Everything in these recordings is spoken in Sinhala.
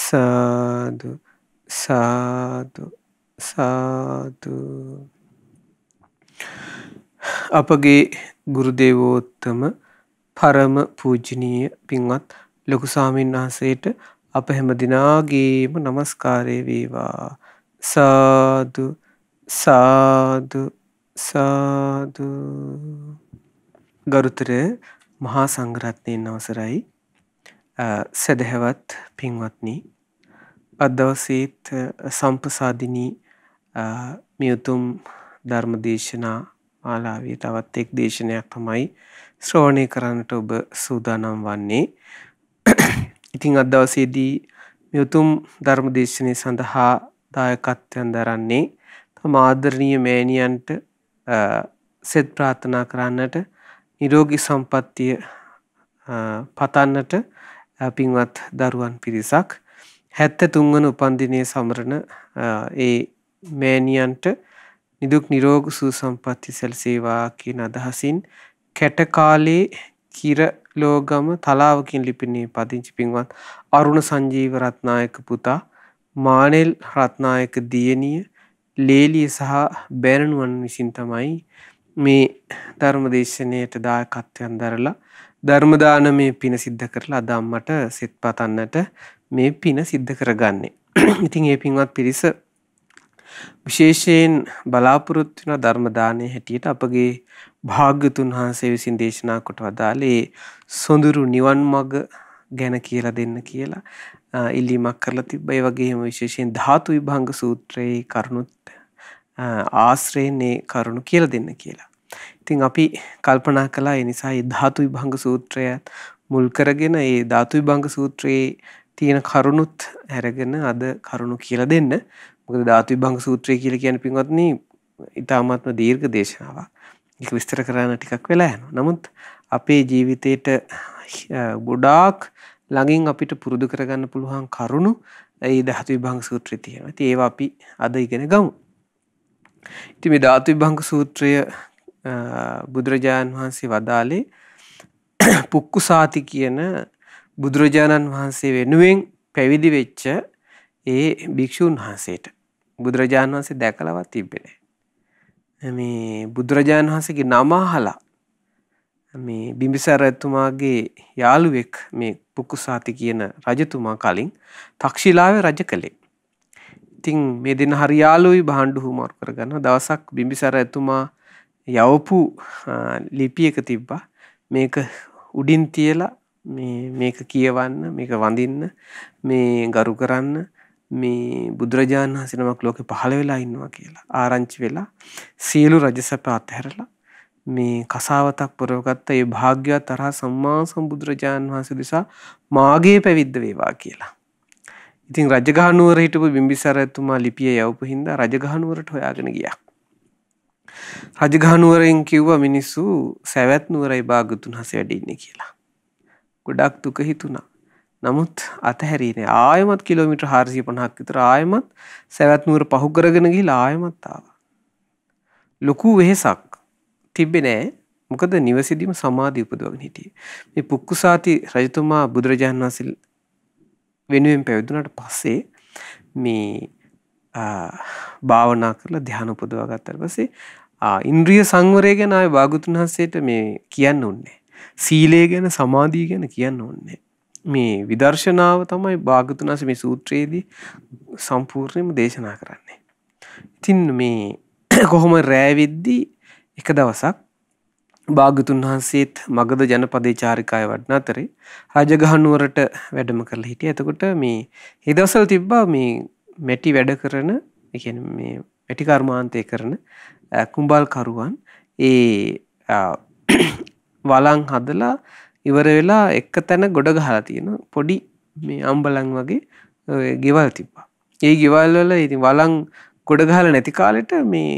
සාදු සාදු සාදු අපගේ ගුරුදේවෝත්තම පරම පූජනීය පින්වත් ලොකු ස්වාමීන් වහන්සේට අප හැම දිනාගේම নমස්කාරය වේවා සාදු සාදු සාදු ගරුතර මහා සංඝරත්නයන් අවසරයි සැදැහැවත් පින්වත්නි අද දවසේත් සම්ප්‍රසාදිනී මේ උතුම් ධර්ම දේශනා මාලාවේ තවත් එක් දේශනයක් තමයි ශ්‍රවණය කරන්නට ඔබ සූදානම් වන්නේ. ඉතින් අද දවසේදී මේ උතුම් ධර්ම දේශනය සඳහා දායකත්වයෙන් දරන්නේ තම ආදරණීය මෑණියන්ට සෙත් ප්‍රාර්ථනා කරන්නට නිරෝගී සම්පන්නිය පතන්නට පින්වත් දරුවන් පිරිසක් හැත්ත තුන්වන උපන්දිනය සමරණ ඒ මෑනියන්ට නිදුක් නිරෝග සූසම්පත්ති සැලසේවා කියන අදහසින් කැටකාලේ කිරලෝගම තලාවකින් ලිපිනේ පදිංචි පින්වත් අරුණ සංජීව රත්නායක පුතා මානෙල් රත්නායක දියණිය ලේලිය සහ බැරණුවන් විසින් තමයි මේ ධර්මදේශනයට දායකත්වයන් දරලා ධර්මදානමය පින සිද්ධ කරලා අදම්මට සෙත් පතන්නට මේ පින සිද්ධ කරගන්නේ. ඉතින් ඒ පින්වත් පිරිස විශේෂයෙන් බලාපොරොත්තු වෙන ධර්මදානය හැටියට අපගේ භාග්‍යතුන් වහන්සේ විසින් දේශනා කොට වදාළේ සොඳුරු නිවන් මඟ ගැන කියලා දෙන්න කියලා ඉල්ලීමක් කරලා තිබ්බා. ඒ වගේම විශේෂයෙන් ධාතු විභංග සූත්‍රයේ කරුණුත් ආශ්‍රයනේ කරුණු කියලා දෙන්න කියලා. ඉතින් අපි කල්පනා කලා එනිසා ධාතු විභංග සූත්‍රයත් මුල් කරගෙන ඒ ධාතු විභංග සූත්‍රයේ තියෙන කරුණුත් හැරගෙන අද කරුණු කියලා දෙන්න මොකද ධාතු විභංග සූත්‍රය කියලා කියන පින්වත්නි ඉතාමත්ම දීර්ඝ දේශනාවක්. ඒක විස්තර කරන්න ටිකක් වෙලා යනවා. නමුත් අපේ ජීවිතේට ගොඩාක් ළඟින් අපිට පුරුදු කරගන්න පුළුවන් කරුණු ඒ ධාතු විභංග සූත්‍රය තියෙනවා. ඉතින් ඒවා අපි අද ඉගෙන ගමු. ඉතින් මේ ධාතු විභංග සූත්‍රය බුදුරජාණන් වහන්සේ වදාලේ පුක්කුසාති කියන බුදුරජාණන් වහන්සේ වෙනුවෙන් පැවිදි වෙච්ච ඒ භික්ෂූන් වහන්සේට බුදුරජාණන් වහන්සේ දැකලවත් තිබෙන්නේ නැහැ. මේ බුදුරජාණන් වහන්සේගේ නම අහලා මේ බිම්බිසාර රජතුමාගේ යාළුවෙක් මේ පුක්කුසාති කියන රජතුමා කලින් තක්ෂිලාවේ රජ කළේ. ඉතින් මේ දෙන හරියාලුයි භාණ්ඩු හුමාරු කරගන්න දවසක් බිම්බිසාර රජතුමා යවපු ලිපියක තිබ්බා මේක උඩින් තියලා මේක කියවන්න මේක වඳන්න මේ ගරු කරන්න මේ බුදුරජාණන් හසිනමක් ලෝක පහළ වෙලා ඉන්නවා කියලා ආරංචි වෙලා සියලු රජසැප අත්හැරලා මේ කසාවතක් පොරවගත්ත ඒ භාග්‍යවත් තරහ සම්මා සම්බුදුරජාණන් වහන්සේ දෙසා මාගේ පැවිද්ද වේවා කියලා. ඉතින් රජගහනුවර හිටපු බිම්බිසාර එතුමා ලිපිය යවපු හින්දා රජගහනුවරට හොයාගෙන ගියා. රජගහනුවරෙන් කිව්වා මිනිස්සු සැවැත් නුවරයි භාගතුන් හස වැඩින්නේ කියලා. ගොඩක් දුක හිතුණා. නමුත් අතහැරීනේ ආයමත් කිලෝමීටර් 450ක් විතර ආයමත් සැවැත් නුවර පහු කරගෙන ගිහලා ආයමත් ආවා. ලොකු වෙහසක් තිබ්බේ නෑ. මොකද නිවසේදීම සමාධි උපදවගෙන හිටියේ. මේ පුක්කුසාති රජතුමා බුදුරජාණන් වහන්සේ වෙනුවෙන් පැවිදුණාට පස්සේ මේ භාවනා කරලා ධ්‍යාන උපදවා ගත්තාට පස්සේ ඉන්ද්‍රිය සංවරය ගැන ආය භාගතුන් වහන්සේට මේ කියන්න ඕනේ. සීලය ගැන සමාධිය ගැන කියන්න ඕනේ. මේ විදර්ශනාව තමයි භාගතුන් වහන්සේ මේ සූත්‍රයේදී සම්පූර්ණයෙන්ම දේශනා කරන්නේ. ඉතින් මේ කොහොම රැවෙද්දී එක දවසක් භාගතුන් වහන්සේත් මගධ ජනපදේ චාරිකාය වඩන අතරේ රජගහනුවරට වැඩම කරලා හිටියා. එතකොට මේ ඒ දවස්වල තිබ්බා මේ මැටි වැඩ කරන ඒ කියන්නේ මේ මැටි කර්මාන්තය කරන කුඹල්කරුවන් ඒ වලං හදලා ඉවර වෙලා එක්ක තැන ගොඩ ගහලා තියෙන පොඩි මේ අම්බලං වගේ ගෙවල් තිබ්බා ඒ ගෙවල්වල ඉති වලං ගොඩගහල නැති කාලෙට මේ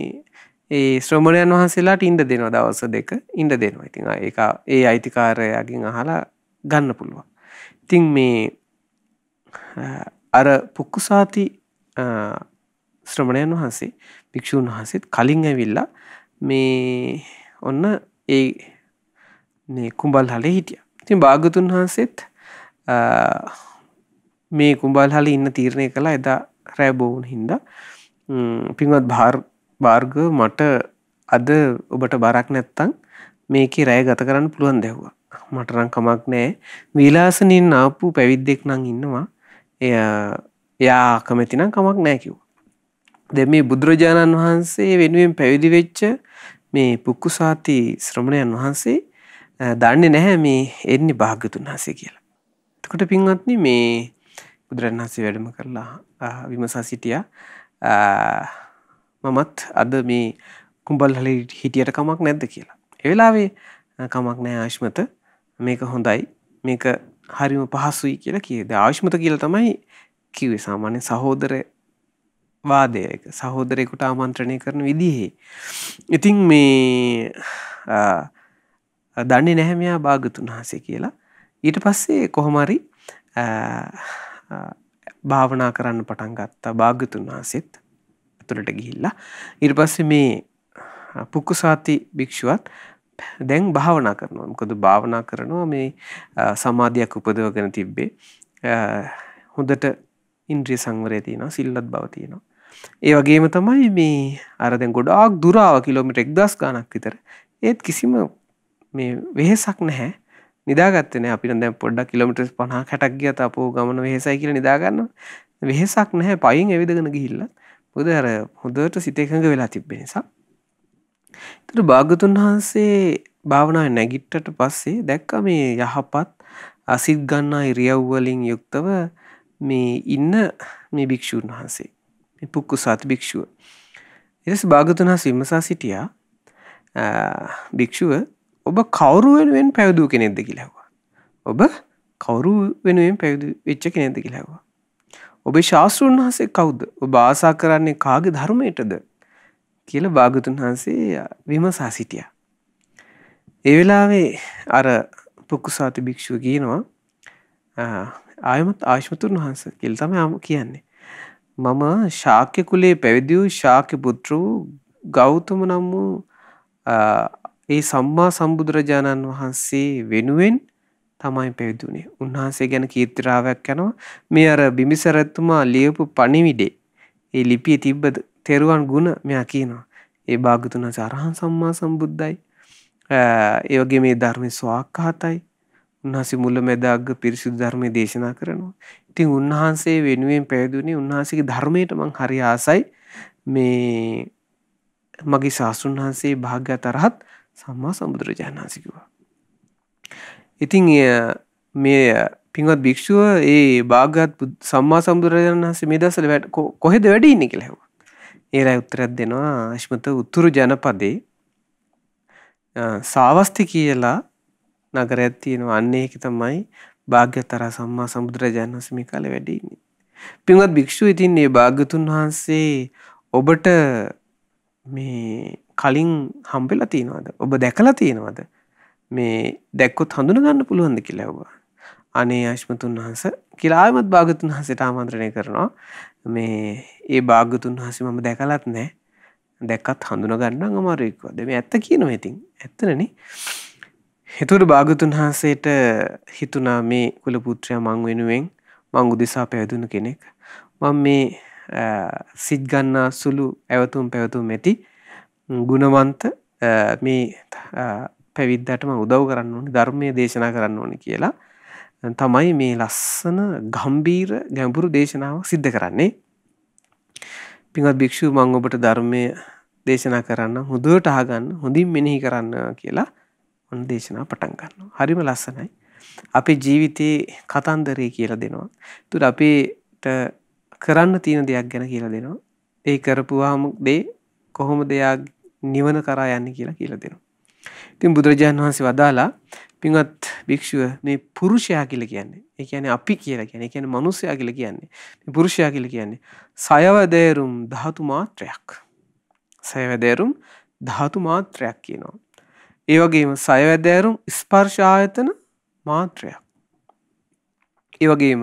ඒ ශ්‍රමණයන් වහන්සේලාට ඉන්ඩ දෙනවා දවස දෙක ඉන්ඩ දෙනවා ඉතින් ඒ ඒ අයිතිකාරයගෙන් අහලා ගන්න පුළුවන් ඉතින් මේ අර පුක්කුසාති ශ්‍රමණයන් වහන්සේ භික්‍ෂූන් වහන්සේත් කලින් ඇවිල්ලා මේ ඔන්න ඒ කුම්බල් හලේ හිටිය තින් භාගතුන් වහන්සේත් මේ කුම්බල් හල ඉන්න තීරණය කලා එදා රැබෝවුන් හින්ද පින්වත් භාර් භාර්ග මට අද ඔබට බරක් නැත්තං මේක රෑ ගත කරන්න පුළුවන් දැව්වා මටරං කමක් නෑ වීලාසනින් ආපු පැවිද්දෙක් නං ඉන්නවා එයා කමැතිනම් කමක් නෑකිව් දැන් මේ බුදුරජාණන් වහන්සේ වෙනුවෙන් පැවිදි වෙච්ච මේ පුක්කුසාති ශ්‍රමණයන් වහන්සේ දන්නේ නැහැ මේ එන්නේ භාග්‍යතුන් වහන්සේ කියලා. එතකොට පින්වත්නි මේ බුදුරජාණන් වහන්සේ වැඩම කරලා විමසා සිටියා. මමත් අද මේ කුඹල්හලේ හිටියට කමක් නැද්ද කියලා. ඒ වෙලාවේ කමක් නැහැ ආශ්මත මේක හොඳයි මේක හරිම පහසුයි කියලා කියද ආශ්මත කියලා තමයි කිව්වේ සාමාන්‍ය සහෝදර වාදය සහෝදරයකුට ආමන්ත්‍රණය කරන විදිහේ. ඉතිං මේ දන්නේ නැහැමයා භාගතුන් වහසේ කියලා. ඊට පස්සේ කොහොමරි භාවනා කරන්න පටන් ගත්තා භාගතුන් වහසෙත් ඇතුළට ගිහිල්ලා. ඉර් පස්සේ මේ පුක්කුසාති භික්ෂුවත් දැන් භාවනා කරනවා මොකද භාවනා කරනවා මේ සමාධයක් උපදවගෙන තිබ්බේ හොඳට ඉන්ද්‍රිය සංවරය තියෙනවා සිල්ලත් බව තියෙනවා ඒ වගේම තමයි මේ අරදැන් ගොඩාක් දුරාව කිලෝමිට එක්දස් ගානක් විතර ඒත් කිසිම මේ වෙහෙසක් නැහැ නිදාගත්තන අපි දැ පොඩ්ඩක් කිලමිට පහ කැටක් ගිය අපෝ ගමන වෙහෙසයි කියල නිදාගන්න වෙහෙසක් නැහැ පයින් ඇවිදගෙන ගිහිල්ල පුද අර හොදට සිතේකඟ වෙලා තිබ්බෙන නිසා තර භාගතුන් වහන්සේ භාවනාව නැගිට්ටට පස්සේ දැක්ක මේ යහපත් අසිත් ගන්නා ඉරියව්වලින් යුක්තව මේ ඉන්න මේ භික්‍ෂූන් වහන්සේ මේ පුක්කුසාත් භික්‍ෂුව. එස් භාගතුන් හස විමසා සිටියා භික්‍ෂුව ඔබ කවරුවෙන් පැවිදූ කෙනෙක්ද කිලැවවා. ඔබ කවරු වෙනුවෙන් පැවිදි වෙච්ච කෙනෙක්ද කිලැවවා. ඔබ ශාස්තෘන් වහන්සේ කවුද ඔබ ආසා කරන්නේ කාග ධර්මයටද කියල භාගතුන් වහන්සේ විමසා සිටිය. ඒ වෙලාවේ අර පුක්කුසාති භික්‍ෂුව කියනවා ආයමත් ආශ්මතුන් වහන්ස කෙල් තම යම කියන්නේ මම ශාක්‍ය කුලේ පැවිදි වූ ශාක්‍ය පුත්‍ර වූ ගෞතම නම් වූ ඒ සම්මා සම්බුදුරජාණන් වහන්සේ වෙනුවෙන් තමයි පැවිදි වුණේ. උන්වහන්සේ ගැන කීර්තිරාවයක් යනවා. මේ අර බිම්බිසාරතුමා ලියපු පණිවිඩේ ඒ ලිපියේ තිබ්බ තෙරුවන් ගුණ මෙයා කියනවා. ඒ භාගතුන් අරහන් සම්මා සම්බුද්දයි. ඒ වගේ මේ ධර්මයේ ස්වාක්ඛාතයි. උන්වහන්සේ මුල මැදාග්ග පිරිසිදු ධර්මයේ දේශනා කරනවා. ඉතින් උන්වහන්සේ වෙනුවෙන් පැවිදුනේ උන්වහන්සේගේ ධර්මයට මං හරි ආසයි. මේ මගේ සාසුන් වහන්සේ භාග්‍යතරහත් සම්මා සම්බුදුරජාණන් වහන්සේ කිව්වා. ඉතින් මේ පින්වත් භික්ෂුව ඒ භාග්‍යත් සම්මා සම්බුදුරජාණන් වහන්සේ මේ දවස්වල කොහෙද වැඩ ඉන්නේ කියලා ඇහුවා. ඒ රාය උත්තරයක් දෙනවා අශ්මත උතුරු ජනපදේ සාවස්ති කියලා නගරයක් තියෙනවා. අන්න ඒක තමයි භාග්‍යවතර සම්මා සම්බුදුරජාණන් වහන්සේ මේ කාලේ වැඩ ඉන්නේ. පින්වත් භික්ෂුව ඉතින් මේ භාග්‍යතුන් වහන්සේ ඔබට මේ කලින් හම්බෙලා තියෙනවද? ඔබ දැකලා තියෙනවද? මේ දැක්කොත් හඳුනා ගන්න පුළුවන්ද කියලා ඇහුවා. අනේ ආශ්මතුන් වහන්ස කියලා ආයමත් භාගතුන් වහන්සේට ආමන්ත්‍රණය කරනවා. මේ ඒ භාගතුන් වහන්සේ මම දැකලත් නැහැ. දැක්කත් හඳුනා ගන්න අමාරුයි කිව්වා. මේ ඇත්ත කියනවා ඉතින්. ඇත්තනේ. හෙතුවට භාගතුන් වහන්සේට හිතුනා මේ කුල පුත්‍රයා මං වෙනුවෙන් මං උදෙසා පැවදුණු කෙනෙක්. මං මේ සිද්ගන්නා සුළු ඇවතුම් පැවතුම් ඇති ගුණවන්ත මේ පැවිද්දටම උදව් කරන්න ඕනි ධර්මය දේශනා කරන්න ඕනි කියලා තමයි මේ ලස්සන ගම්බීර ගැඹුරු දේශනාව සිද්ධ කරන්නේ. පිඟත් භික්‍ෂූ මං ඔබට ධර්මය දේශනා කරන්න හොඳට අහගන්න හොඳින් මෙනෙහි කරන්න කියලා ඔන්න දේශනා පටන් ගන්නවා. හරිම ලස්සනයි. අපේ ජීවිතයේ කතන්දරය කියලා දෙනවා. ඒතර අපේට කරන්න තියෙන දෙයක් ගැන කියලා දෙනවා. ඒ කරපුවාම දේ කොහොමද එයා නිවන කරා යන්නේ කියලා කියලා දෙනවා. ඉතින් බුදුරජාණන් වහන්සේ වදාලා පින්වත් භික්ෂුව මේ පුරුෂයා කියලා කියන්නේ. ඒ කියන්නේ අපි කියලා කියන්නේ. ඒ කියන්නේ මිනිසයා කියලා කියන්නේ. මේ පුරුෂයා කියලා කියන්නේ සයවදේරුම් ධාතු මාත්‍රයක්. සයවදේරුම් ධාතු මාත්‍රයක් කියනවා. ඒ වගේම සයවැදෑරුම් ස්පර්ශ ආයතන මාත්‍රයක්. ඒ වගේම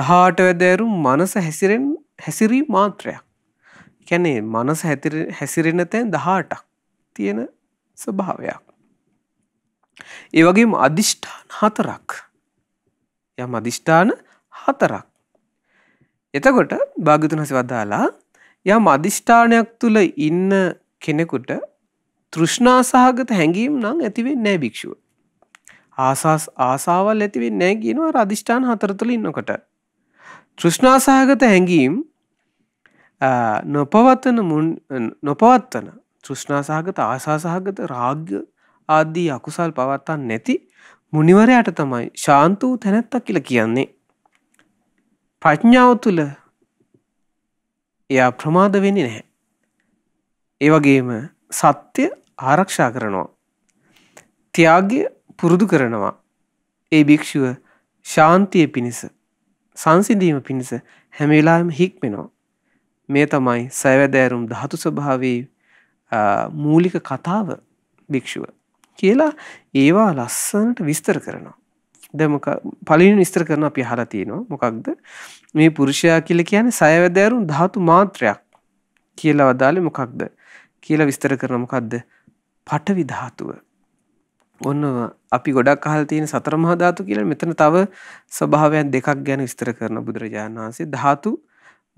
18 වැදෑරුම් මනස හැසිරෙන් හැසිරී මාත්‍රයක්. කියන්නේ මනස හැසිරෙන තැන් 18ක් තියෙන ස්වභාවයක්. ඒ වගේම අදිෂ්ඨාන හතරක්. යම් අදිෂ්ඨාන හතරක්. එතකොට භාග්‍යතුන් හසේ වදාලා යම් අදිෂ්ඨානයක් තුල ඉන්න කෙනෙකුට තෘෂ්ණා සහගත හැඟීම් නම් ඇතිවෙන්නේ නැහැ භික්ෂුව. ආසස් ආසාවල් ඇතිවෙන්නේ නැහැ කියනවා අදිෂ්ඨාන හතර තුල ඉන්නකොට. තෘෂ්ණා සහගත හැඟීම් නොපවත්තන නොපවත්තන තෘෂ්ණා සහගත ආසා සහගත රාග්‍ය ආදී අකුසල් පවත්තන් නැති මුනිවරයාට තමයි ශාන්ත වූ තැනැත්තක් කියලා කියන්නේ. ප්‍රඥාව තුළ එයා ප්‍රමාද වෙන්නේ නැහැ. ඒ වගේම සත්‍ය ආරක්ෂා කරනවා. ත්‍යාගය පුරුදු කරනවා. ඒ භික්‍ෂුව ශාන්තිය පිණිස සංසිඳීම පිණිස හැමවෙලාම හික්මෙනවා. මේ තමයි සැවදෑරුම් ධාතු ස්වභාවේ මූලික කතාව භික්‍ෂුව. කියලා ඒවා ලස්සනට විස්තර කරනවා. දැම පලින් විස්තර කරන අපි හලතියනවා මොකක්ද මේ පුරුෂයා කියල කියන සයවදෑරුම් ධාතු මාත්‍රයක් කියලා වදාලි මොකක්ද කියලා විස්තර කරන මොකක්ද පටවි ධාතුව. ඔන්න අපි ගොඩක් අහල් තියෙන සතර මහා ධාතු කියලා මෙතන තව ස්වභාවයන් දෙකක් ගැන විස්තර කරන බුදුරජාණන් වහන්සේ ධාතු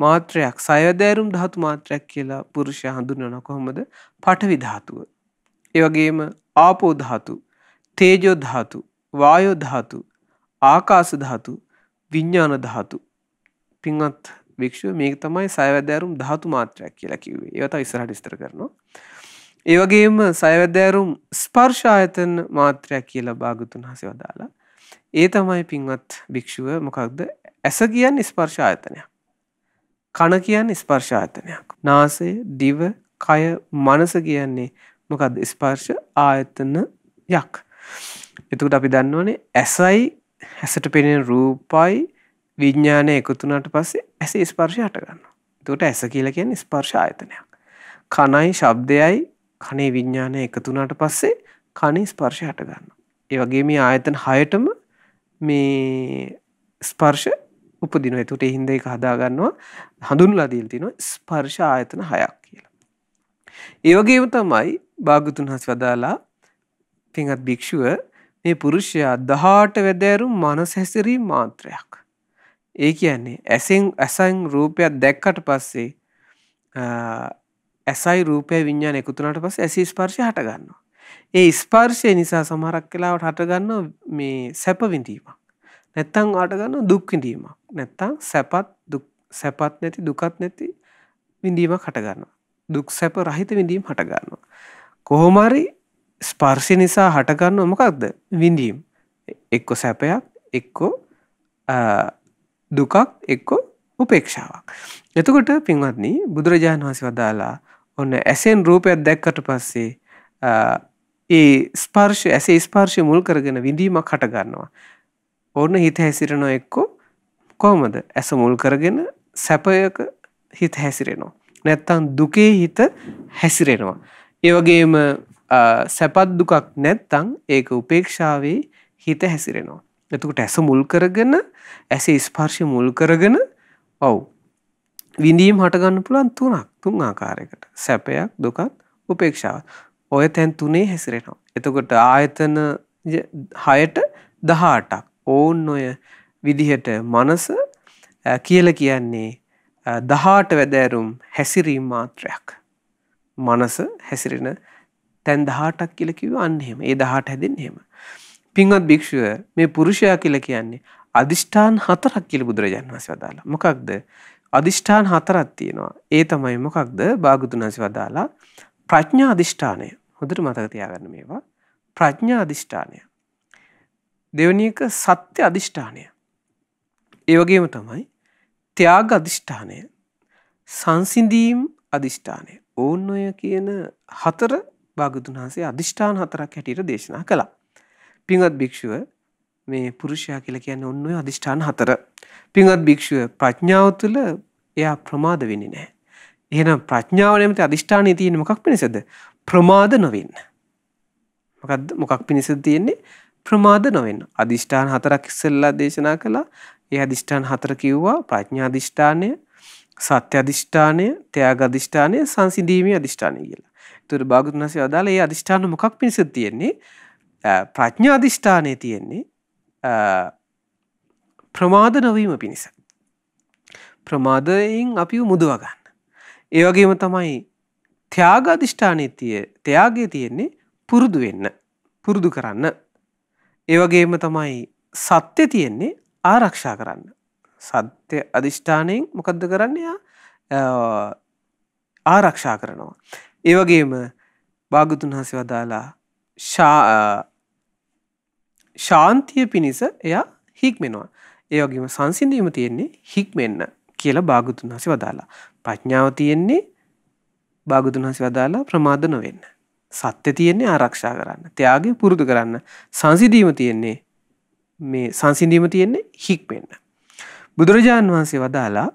මාත්‍රයක් සයදෑරුම් ධාතු මාත්‍රයක් කියලා පුරුෂය හඳුන්වන කොහොමද? පටවි ධාතුව. ඒ වගේම ආපෝ ධාතු, තේජෝ ධාතු, වායෝ ධාතු, ආකාශ ධාතු, විඥාන ධාතු. පින්වත් වික්ෂුව මේක තමයි සයවැදෑරුම් ධාතු මාත්‍රයක් කියලා කිව්වේ. ඒව තව ඉස්සරහට විස්තර කරනවා. ඒවගේම සයවැදෑරුම් ස්පර්ශායතන මාත්‍රයක් කියලා භාගතුන් හසි වදාලා ඒ තමයි පින්වත් භික්‍ෂුව මොකක්ද ඇස කියන් ස්පර්ශායතනයක් කණ කියන් ස්පර්ශායතනයක් නාසය දිව කය මනස කියන්නේ මොකක්ද ස්පර්ශ ආයතන යක් එතුකට අපි දන්නවනේ ඇසයි හැසට පෙනෙන රූපයි විඤ්ඥානය එකතුනට පස්සේ ඇස ස්පර්ශය හටගන්න තුට ඇස කියලා කියන්න ස්පර්ශ ආයතනයක් කණයි ශබ්දයයි කනේ විඤ්ඥානය එකතුනාට පස්සේ කනේ ස්පර්ශ හටගන්න. ඒ වගේ මේ ආයතන හයටම මේ ස්පර්ශ උපදින තුට හින්ද එක හදාගන්නවා හඳුන්ලා දීල් තින ස්පර්ශ ආයතන හයක් කියලා. ඒවගේම තමයි භාගතුන් හස් වදාලා පිංහත් භික්‍ෂුව මේ පුරුෂයා දහාට වැදෑරු මනස් හැසිරී මාත්‍රයක්. ඒ කියන්නේ ඇසෙන් ඇසයින් රූපයක් දැක්කට පස්සේ ඇසයි රූපය විඤ්ඥාන එකතුනාට පස ඇසි ස්පර්ශය හටගන්නවා. ඒ ස්පර්ශය නිසා සමහරක් කලාවට හටගන්න මේ සැපවිඳීමක්. නැත්තං අටගන්න දුක්විඳීමක් නැත්තං සැපත් සැපත් නැති දුකත් නැති විඳීමක් හටගන්නවා. දුක් සැප රහිත විඳීම හටගන්නවා. කොහොමරි ස්පර්ශය නිසා හටගන්න මොකක්ද විඳීම් එක්කො සැපයක් එක්කෝ දුකක් එක්කෝ උපේක්ෂාවක්. එතකොට පින්වත්න්නේ බුදුරජාණන් වහන්සි වදාලා ඔන්න ඇසෙන් රූපයක් දැක්කට පස්සේ ඒ ස්පර්ශ ඇසේ ස්පර්ශය මුල් කරගෙන විඳීමක් හටගන්නවා. ඕන්න හිත හැසිරෙනවා එක්කෝ කොහොමද ඇස මුල් කරගෙන සැපයක හිත හැසිරෙනවා. නැත්තම් දුකේ හිත හැසිරෙනවා. ඒ වගේම සැපත් දුකක් නැත්තම් ඒක උපේක්ෂාවේ හිත හැසිරෙනවා. එතකොට ඇස මුල් කරගෙන ඇසේ ස්පර්ශය මුල් කරගෙන ඔව් විඳීම් හටගන්න පුළුවන් තුනක් තුන් ආකාරයකට සැපයක් දුකත් උපේක්ෂාව ඔය තැන් තුනේ හැසිරෙනවා. එතකොට ආයතන හයට දහටක් ඔවුන් ඔය විදිහට මනස කියල කියන්නේ දහාට වැදෑරුම් හැසිරීම් මාත්‍රයක්. මනස හැසිරෙන තැන් දහටක් කියල කිව අන්හෙම ඒ දහට හැදින් හෙම. පින්වත් භික්‍ෂුව මේ පුරුෂයා කියල කියන්නේ අධිෂ්ඨාන් හතරක් කියල බුදුරජාන් වස වදාලා මොකක්ද අදිෂ්ඨාන හතරක් තියෙනවා. ඒ තමයි මොකක්ද? බාගතුනාසි වදාලා ප්‍රඥා අදිෂ්ඨානය. හොඳට මතක තියාගන්න මේවා. ප්‍රඥා අදිෂ්ඨානය. දෙවෙනි එක සත්‍ය අදිෂ්ඨානය. ඒ වගේම තමයි ත්‍යාග අදිෂ්ඨානය. සංසිඳීම් අදිෂ්ඨානය. ඕන් ඔය කියන හතර භාගතුන් වහන්සේ අදිෂ්ඨාන හතරක් හැටියට දේශනා කළා. පින්වත් භික්ෂුව මේ පුරුෂයා කියලා කියන්නේ ඔන්න ඔය අදිෂ්ඨාන හතර. පින්වත් භික්ෂුව ප්‍රඥාව තුළ එයා ප්‍රමාද වෙන්නේ නැහැ. එහෙනම් ප්‍රඥාව නැමැති අදිෂ්ඨානයේ තියෙන්නේ මොකක් පිණිසද? ප්‍රමාද නොවෙන්න. මොකක්ද මොකක් පිණිසද තියෙන්නේ? ප්‍රමාද නොවෙන්න. අදිෂ්ඨාන හතරක් ඉස්සෙල්ලා දේශනා කළා. ඒ අදිෂ්ඨාන හතර කිව්වා ප්‍රඥා අදිෂ්ඨානය, සත්‍ය අදිෂ්ඨානය, ත්‍යාග අදිෂ්ඨානය, සංසිඳීමේ අදිෂ්ඨානය කියලා. ඒතර භාගතුන් හසේ අදාළ ඒ අදිෂ්ඨාන මොකක් පිණිසද තියෙන්නේ? ප්‍රඥා අදිෂ්ඨානයේ තියෙන්නේ ප්‍රමාද නොවීම පිණිස. ප්‍රමාදයෙන් අපි මුදවාගන්න. ඒවගේම තමයි ත්‍යාගාධිෂ්ඨානයතිය තයාගේ තියෙන්නේ පුරුදු වෙන්න පුරුදු කරන්න. ඒවගේම තමයි සත්‍ය තියෙන්නේ ආරක්ෂා කරන්න. සත්‍ය අධිෂ්ඨානයෙන් මොකක්ද කරන්නයා ආරක්ෂා කරනවා. ඒවගේම භාගතුන් හසි වදාලා ශාන්තිය පිණිස එයා හික්මෙනවා. ඒ වගේම සංසිඳීම තියෙන්නේ හික්මෙන්න කියලා භාගතුන් හසි වදාලා. ප්‍රඥාව තියෙන්නේ භාගතුන් හසි වදාලා ප්‍රමාද නොවෙන්න. සත්‍ය තියෙන්නේ ආරක්ෂා කරන්න. ත්‍යාගය පුරුදු කරන්න. සංසිඳීම තියෙන්නේ මේ සංසිඳීම තියෙන්නේ හික්මෙන්න. බුදුරජාන් වහන්සේ වදාලා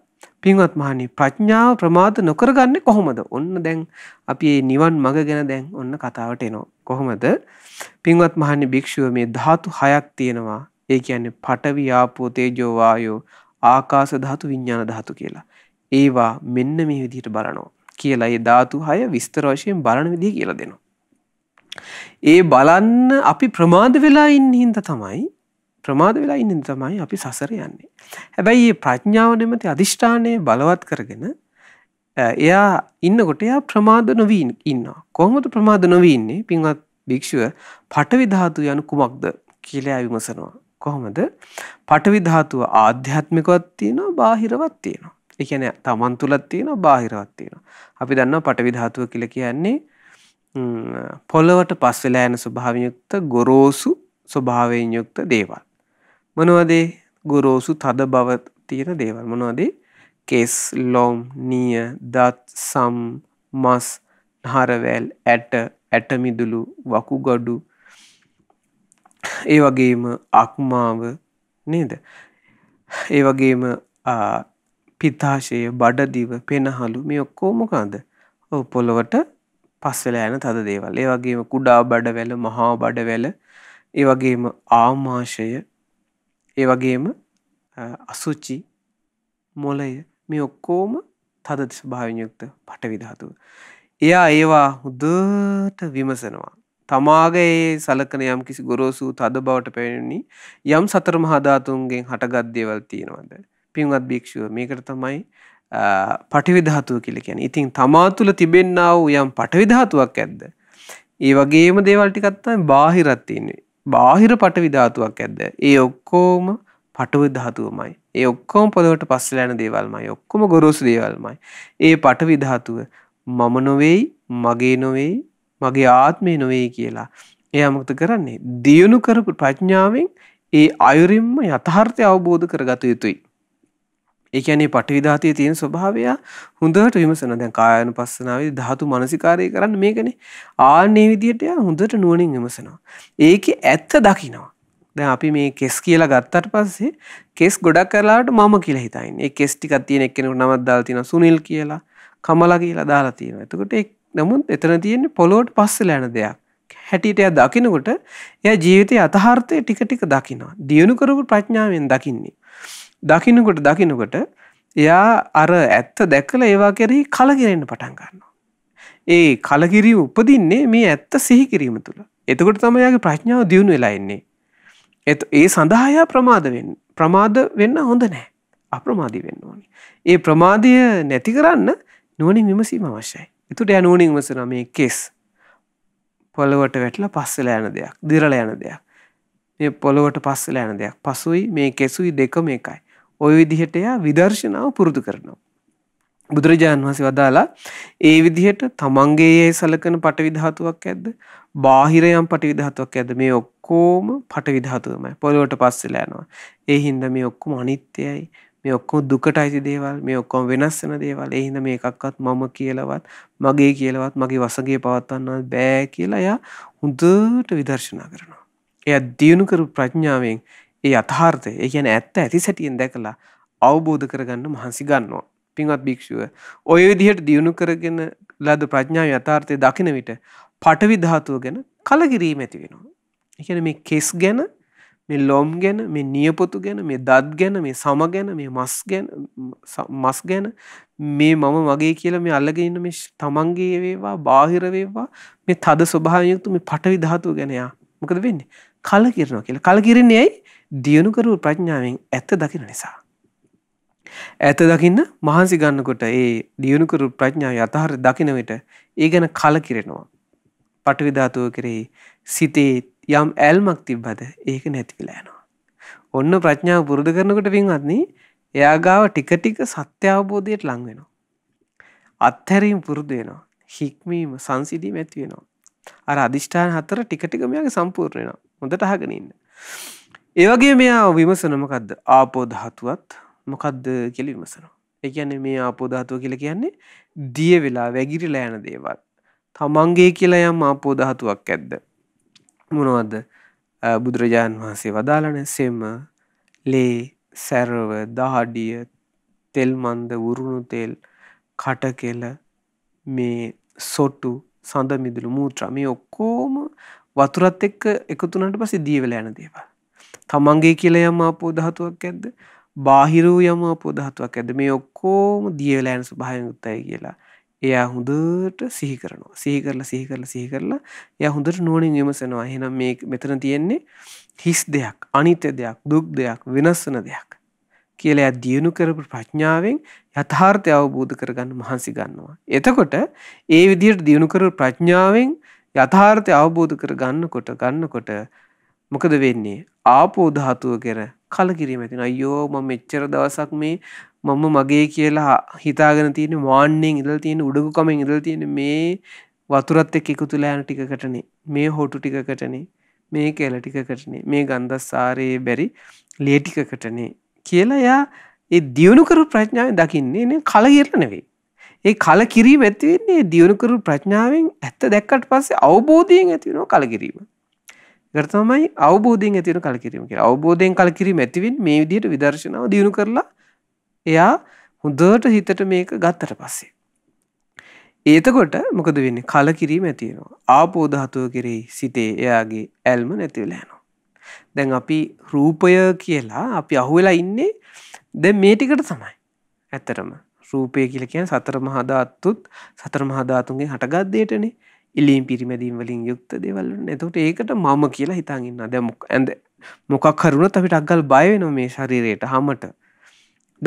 පින්වත් මහනි ප්‍රඥාව ප්‍රමාද නොකරගන්නේ කොහොමද? ඔන්න දැන් අපි මේ නිවන් මඟ ගැන දැන් ඔන්න කතාවට එනවා. කොහොමද? පින්වත් මහනි භික්ෂුව මේ ධාතු හයක් තියෙනවා. ඒ කියන්නේ පඨවි ආපෝ තේජෝ වායෝ ආකාශ ධාතු විඥාන ධාතු කියලා. ඒවා මෙන්න මේ විදිහට බලනවා. කියලා ඒ ධාතු හය විස්තර වශයෙන් බලන විදිහ කියලා දෙනවා. ඒ බලන්න අපි ප්‍රමාද වෙලා ඉන්න හින්දා තමයි ප්‍රමාද වෙලා ඉන්න තමයි අපි සසර යන්නේ. හැබැයි ප්‍රඥාව නැමති අධිෂ්ඨානය බලවත් කරගෙන එයා ඉන්නකොට එයා ප්‍රමාද නොවී ඉන්නවා. කොහොමද ප්‍රමාද නොවී ඉන්නේ? පින්වත් භික්ෂුව පඨවි ධාතු යනු කුමක්ද කියලා විමසනවා. කොහොමද? පඨවි ධාතුව ආධ්‍යාත්මිකවත් තියෙනවා, බාහිරවත් තියෙනවා. ඒ කියන්නේ තමන් තුලත් තියෙනවා, බාහිරවත් තියෙනවා. අපි දන්නවා පඨවි ධාතුව කියලා කියන්නේ පොළොවට පස් වෙලා යන ස්වභාවයෙන් යුක්ත ගොරෝසු ස්වභාවයෙන් යුක්ත දේවල්. මොනවදේ ගුරෝසු තද බව තියෙන දේවල් මොනවදේ කෙස් ලොම් නිය දත් සම් මස් හරවැල් ඇට ඇටමිදුළු වකුගඩු ඒ වගේම අක්මාව නේද ඒ වගේම පිතාශය බඩදිව පෙනහලු මේ ඔක්කෝ මොකාද පොළොවට පස්සල යන තද දේවල් ඒ වගේම කුඩා බඩවැල මහා බඩවැල ඒ වගේම ආමාශය ඒ වගේම අසුච්චි මොලය මේ ඔක්කෝම තද ස්භාවියුක්ත පටවිධාතුව. එයා ඒවා හුදට විමසනවා. තමාගේ සලකන යම් කිසි ගොරෝසු තද බවට පැවෙන්නේ යම් සතර මහධාතුන්ගෙන් හටගත් දේවල් තියෙනවද. පින්වත් භික්ෂුව මේකට තමයි පටිවිධාතුව කිලිකැන ඉතින් තමා තුළ තිබෙන්න්නාව යම් පටවිධාතුවක් ඇද්ද. ඒ වගේම දේවල්ටිකත්තයි බාහිරත්තියන්නේ බාහිර පටවිධාතුවක් ඇද්ද. ඒ ඔක්කෝම පටවිධාතුවමයි. ඒ ඔක්කෝම පොදවට පස්සලෑන දේවල්මයි ඔක්කොම ගොරෝසු දේවල්මයි. ඒ පටවිධාතුව මම නොවෙයි මගේ නොවෙයි මගේ ආත්මය නොවෙයි කියලා. එය අමුක්ත කරන්නේ දියුණු කරපු ප්‍රඥාවෙන් ඒ අයුරින්ම යථාර්ථය අවබෝධ කරගත යුතුයි. ඒකනේ පටිවිධාතය තියෙන ස්වභාවය හොඳට විමසන දැන් කායන පස්සනාවේ ධාතු මනසිකාරය කරන්න මේකන ආනේ විදියට හොඳට නුවනින් විමසනවා. ඒක ඇත්ත දකිනවා. දැ අපි මේ කෙස් කියලා ගත්තට පස්සේ කෙස් ගොඩක් කරලාට මම කියලා හිතයින් ඒ කෙස්ටිකක් තියෙන එක්කෙනෙකු නමත් දාලා තියෙන සුනිල් කියලා කමලා කියලා දාලා තියෙනවා. එතකොට ඒ නමුත් එතන තියෙන්නේ පොළොවට පස්සෙලා යන දෙයක්. හැටියට එයා දකිනකොට එයා ජීවිතයේ අතහාර්ථය ටික ටික දකිනවා. දියුණු කරපු ප්‍රඥාවෙන් දකින්නේ. දකිනකොට දකිනකොට එයා අර ඇත්ත දැකල ඒවා කෙරෙහි කලකිරෙන්න්න පටන් ගන්නවා. ඒ කලකිරී උපදින්නේ මේ ඇත්ත සිහිකිරීම තුළ. එතකොට තමයාගේ ප්‍රශ්ඥාව දියුණු වෙලාඉන්නේ. එ ඒ සඳහායා ප්‍රමාදවෙන් ප්‍රමාද වෙන්න හොඳ නෑ අප්‍රමාදී වෙන්න ඕනි. ඒ ප්‍රමාදය නැති කරන්න නුවනින් විමසීම අවශ්‍යයි. එතුට යනුවනින් වසන මේ කෙස් පොළොවට වැටල පස්සල යන දෙයක් දිරල යන දෙයක් මේ පොළොවට පස්සල යන දෙයක් පසුයි මේ කෙසුයි දෙකම එකයි ওই විදිහට එයා විදර්ශනාව පුරුදු කරනවා. බුදුරජාණන් වහන්සේ වදාලා ඒ විදිහට තමන්ගේ ඒ සලකන පටවි ධාතුවක් ඇද්ද? බාහිර යම් පටවි ධාතුවක් ඇද්ද? මේ ඔක්කොම පටවි ධාතු තමයි. පොළොවට පස්සෙලා යනවා. ඒ හින්දා මේ ඔක්කොම අනිත්‍යයි. මේ ඔක්කොම දුකට අයිති දේවල් මේ ඔක්කොම වෙනස් වෙන දේවල් ඒ හින්දා මේ එකක්වත් මම කියලාවත් මගේ කියලාවත් මගේ වසඟේ පවත්වන්නවත් බෑ කියලා එයා හොඳට විදර්ශනා කරනවා. එයා දියුණු කරපු ප්‍රඥාවෙන් ඒ අථාර්ථය ඒ කියන ඇත්ත ඇති සැටියෙන් දැකලා අවබෝධ කරගන්න මහන්සි ගන්නවා. පින්වත් භික්ෂුව ඔය විදිහට දියුණු කරගෙන ලද ප්‍රඥාව යථාර්ථය දකින විට පටවි ධාතුව ගැන කලකිරීම ඇති වෙනවා. ඒ කියන්නේ මේ කෙස් ගැන, මේ ලොම් ගැන, මේ නියපොතු ගැන, මේ දත් ගැන, මේ සම ගැන, මේ මස් ගැන, මස් ගැන මේ මම මගේ කියලා මේ අල්ලගෙන ඉන්න මේ තමන්ගේ වේවා, බාහිර වේවා, මේ තද ස්වභාවයෙන් යුක්ත මේ පටවි ධාතුව ගැන යා මොකද වෙන්නේ? කලකිරනවා කියලා. කලකිරෙන්නේ ඇයි? දියුණුකරු ප්‍රඥාවෙන් ඇත්ත දකින නිසා. ඇත දකින්න මහන්සි ගන්නකොට ඒ දියුණුකරු ප්‍රඥාව අතහර දකිනවිට ඒ ගැන කල කිරෙනවා. පටවිධාතුව කරෙහි සිතේ යම් ඇල්මක් තිබ්බද ඒක නැතිවිලෑනවා. ඔන්න ප්‍රඥාව පුරුදු කරනකට පින්වත්න්නේ එයාගාව ටික ටික සත්‍ය අවබෝධයට ලංවෙනවා. අත්හැරීම් පුරුදු වෙනවා. හික්මීම සංසිදීම ඇති වෙනවා. අර අධිෂ්ඨාන හතර ටික ටික මෙයාගේ සම්පූර්ණ වෙනවා. හොඳට අහගෙන ඉන්න. ඒවගේ මෙයා විමසන මොකක්ද ආපෝධාතුවත් මොකක්ද කෙල විමසනවා එකැන මේ ආපෝධාතුව කියල කියන්නේ දිය වෙලා වැගිරි ලෑන දේවල් තමන්ගේ කියලා යම් ආපෝධාතුවක් ඇද්ද මොනවද බුදුරජාණන් වහන්සේ වදාලන සෙම ලේ සැරව දහඩිය තෙල් මන්ද උරුණු තෙල් කට කෙල මේ සොට්ටු සඳ මිදුළු මූත්‍රා මේ ඔක්කෝම වතුරත් එක්ක එකතුනට පසේ දීවල යන දේවල් තමන්ගේ කියලා යම් ආපෝ ධාතුවක් ඇද්ද? බාහිර වූ යම් ආපෝ ධාතුවක් ඇද්ද? මේ ඔක්කොම දියලෑන ස්වභාවයෙන් යුක්තයි කියලා. එයා හොඳට සිහි කරනවා. සිහි කරලා සිහි කරලා සිහි කරලා එයා හොඳට නුවණින් විමසනවා. එහෙනම් මේ මෙතන තියෙන්නේ හිස් දෙයක්, අනිත්‍ය දෙයක්, දුක් දෙයක්, වෙනස් වෙන දෙයක්. කියලා එයා දියුණු කරපු ප්‍රඥාවෙන් යථාර්ථය අවබෝධ කරගන්න මහන්සි ගන්නවා. එතකොට ඒ විදිහට දියුණු කරපු ප්‍රඥාවෙන් යථාර්ථය අවබෝධ කරගන්නකොට ගන්නකොට මොකද වෙන්නේ ආපෝ ධාතුව කෙර කලකිරීම ඇතින අයියෝ මම මෙච්චර දවසක් මේ මම මගේ කියලා හිතාගෙන තියෙන මාන්නෙන් ඉඳලා තියෙන උඩුකමෙන් ඉඳලා තියෙන මේ වතුරත් එක්ක එකතු වෙලා යන ටිකකටනේ මේ හොටු ටිකකටනේ මේ කෙල ටිකකටනේ මේ ගන්ධස්සාරයේ බැරි ලේ ටිකකටනේ කියලා එයා ඒ දියුණු කරපු ප්‍රඥාවෙන් දකින්නේ නේ කලකිරලා නෙවෙයි. ඒ කලකිරීම ඇති වෙන්නේ දියුණු කරපු ප්‍රඥාවෙන් ඇත්ත දැක්කට පස්සේ අවබෝධයෙන් ඇති වෙනවා කලකිරීම. ගරතමයි අවබෝධයෙන් ඇතින කලකිරීමක අවබෝධයෙන් කලකිරීම ඇතිවින් මේ විදියට විදර්ශනාව දියුණු කරලා එයා හොඳට හිතට මේක ගත්තට පස්සේ. ඒතකොට මොකද වෙන්න කලකිරීම ඇතියෙනවා ආපෝධහතුව කෙරෙහි සිතේ එයාගේ ඇල්ම නැතිවලෑනවා. දැන් අපි රූපය කියලා අපි අහුවෙලා ඉන්නේ දැ මේටිකට තමයි ඇත්තරම රූපය කියල කියන සතර මහදාත්තුත් සතර මහදාතුන්ගේ හටගත් දේටනේ ඉල්ලීම් පිරිමැදීම් වලින් යුක්ත දෙවල්ලන්න එතකට ඒකට මම කියලා හිතාගන්න දැමක් ඇද මොකක් කරුණත් අපිට අක්ගල් බයවෙන මේ ශරීරයට හමට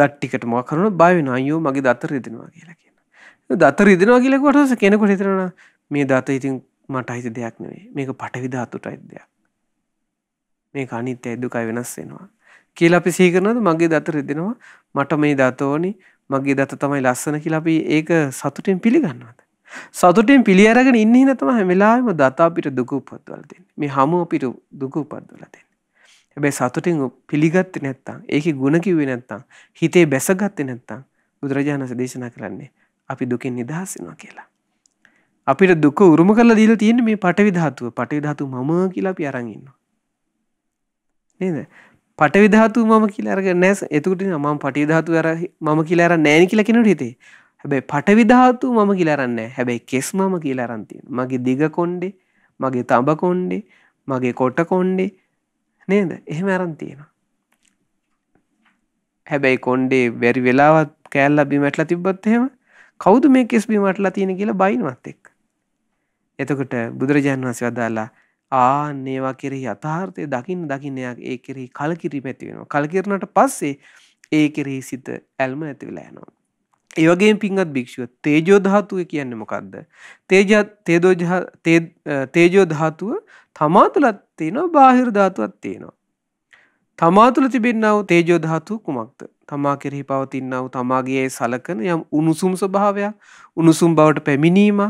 දට්ටිකට මොකරුණ බයවෙන අයෝ මගේ දත්තර ඉදෙනවා කියලා කියන දත්තර ඉදෙනවා කියල කොටස කෙනකොට හිතරන මේ දත ඉතින් මට අහිත දෙයක් නෙවේ මේක පටවිධාතුට අයිත් දෙයක් මේ අනිත්‍ය දුකයි වෙනස් වෙනවා කියලා අපි සීකරනද මගේ දත රිදෙනවා මට මේ දතෝනි මගේ දත තමයි ලස්සන කියලා අපි ඒක සතුටෙන් පිළිගන්නවද සතුටෙන් පිළියරගෙන ඉන්න හින තමයි හැම වෙලාවෙම දත අපිට දුක උපද්දවලා දෙන්නේ. මේ හැම අපිට දුක උපද්දවලා දෙන්නේ. හැබැයි සතුටින් පිළිගත්තේ නැත්තම්, ඒකේ ಗುಣ කිව්වේ නැත්තම්, හිතේ බැසගත්තේ නැත්තම් බුදුරජාණන් වහන්සේ දේශනා කරන්නේ අපි දුකෙන් නිදහස් වෙනවා කියලා. අපිට දුක උරුම කරලා දීලා තියෙන්නේ මේ පටවි ධාතුව. පටවි ධාතුව මම කියලා අපි අරන් ඉන්නවා. නේද? පටවි ධාතුව මම කියලා අරගෙන නැහැ. එතකොට මම පටවි ධාතුව අර මම කියලා අර නැහැ නේ කියලා කෙනෙකුට හිතේ. හැබැයි පටවිධාතු මම කියලරන්න හැබැයි කෙස් මම කියලරන්තිය මගේ දිග කොන්්ඩේ මගේ තඹ කොන්්ඩේ මගේ කොට කොන්්ඩේ නේද එහෙම අරන්තියෙන හැබැයි කොන්්ඩේ බැරි වෙලාවත් කෑල්ල බිමටල තිබ්බත් එහෙම කවුද මේ කෙස් බිමටලා තියෙන කියලා බයිනවත් එක් එතකොට බුදුරජාණන් වන්සේ වදාලා ආනේවා කෙරෙහි අතාර්ථය දකින්න දකින්නයක් ඒ කෙරෙහි කලකිරීම ඇති වෙනවා කලකිරණට පස්සේ ඒ කෙරෙහි සිත ඇල්ම ඇතිවෙලා යනවා ඒවගේ පින්වත් භික්ෂුව තේජෝ ධාතුව කියන්නේ මොකක්ද? තේජා තේදෝ තේජෝ ධාතුව තමා තුලත් තියෙනවා බාහිර ධාතුවක් තියෙනවා. තමා තුල තිබෙනා වූ තේජෝ ධාතුව කුමක්ද? තමා කෙරෙහි පවතිනා වූ තමාගේ සලකන යම් උණුසුම් ස්වභාවයක්, උණුසුම් බවට පැමිණීමක්,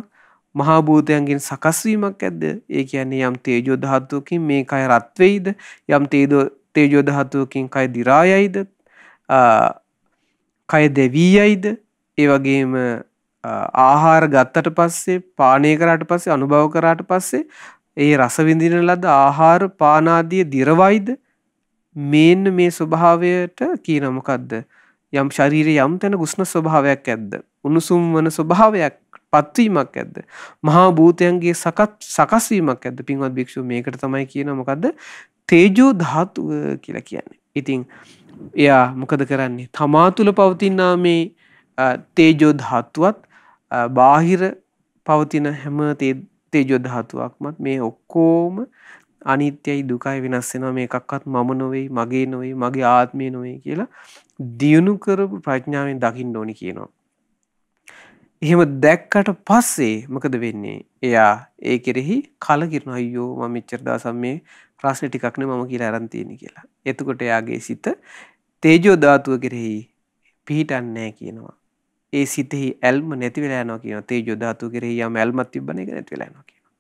මහා භූතයන්ගෙන් සකස් වීමක් ඇද්ද? ඒ කියන්නේ යම් තේජෝ ධාතුවකින් මේ කය රත් වෙයිද? යම් තේජෝ තේජෝ ධාතුවකින් කය දිරායයිද? කය දෙවියයිද? ඒ වගේම ආහාර ගත්තට පස්සේ පානය කරාට පස්සේ අනුභව කරාට පස්සේ ඒ රස විඳින ලද ආහාර පානාදිය දිරවයිද මේන්න මේ ස්වභාවයට කියන මොකද්ද යම් ශරීරයේ යම් තැන උෂ්ණ ස්වභාවයක් ඇද්ද උණුසුම් වන ස්වභාවයක් පත්වීමක් ඇද්ද මහා භූතයන්ගේ සකස් සකස් වීමක් ඇද්ද පින්වත් භික්ෂුව මේකට තමයි කියන මොකද්ද තේජෝ ධාතුව කියලා කියන්නේ ඉතින් එයා මොකද කරන්නේ තමා තුල පවතිනා මේ තේජෝ ධාතුවත් බාහිර පවතින හැම තේජෝ ධාතුවක්මත් මේ ඔක්කොම අනිත්‍යයි දුකයි වෙනස් වෙනවා මේකක්වත් මම නොවේයි මගේ නොවේයි මගේ ආත්මය නොවේයි කියලා දියුණු කරපු ප්‍රඥාවෙන් දකින්න ඕනි කියනවා. එහෙම දැක්කට පස්සේ මොකද වෙන්නේ? එයා ඒ කෙරෙහි කලකිරෙන අයියෝ මම මෙච්චර දවසක් මේ ප්‍රශ්න ටිකක් නේ මම කියලා අරන් තියෙන්නේ කියලා. එතකොට එයාගේ සිත තේජෝ ධාතුව කෙරෙහි පිහිටන්නේ නැහැ කියනවා. ඒ සිතෙහි ඇල්ම නැති වෙලා යනවා කියනවා. තේජෝ ධාතුව කෙරෙහි යම් ඇල්මක් තිබ්බන එක නැති වෙලා යනවා කියනවා.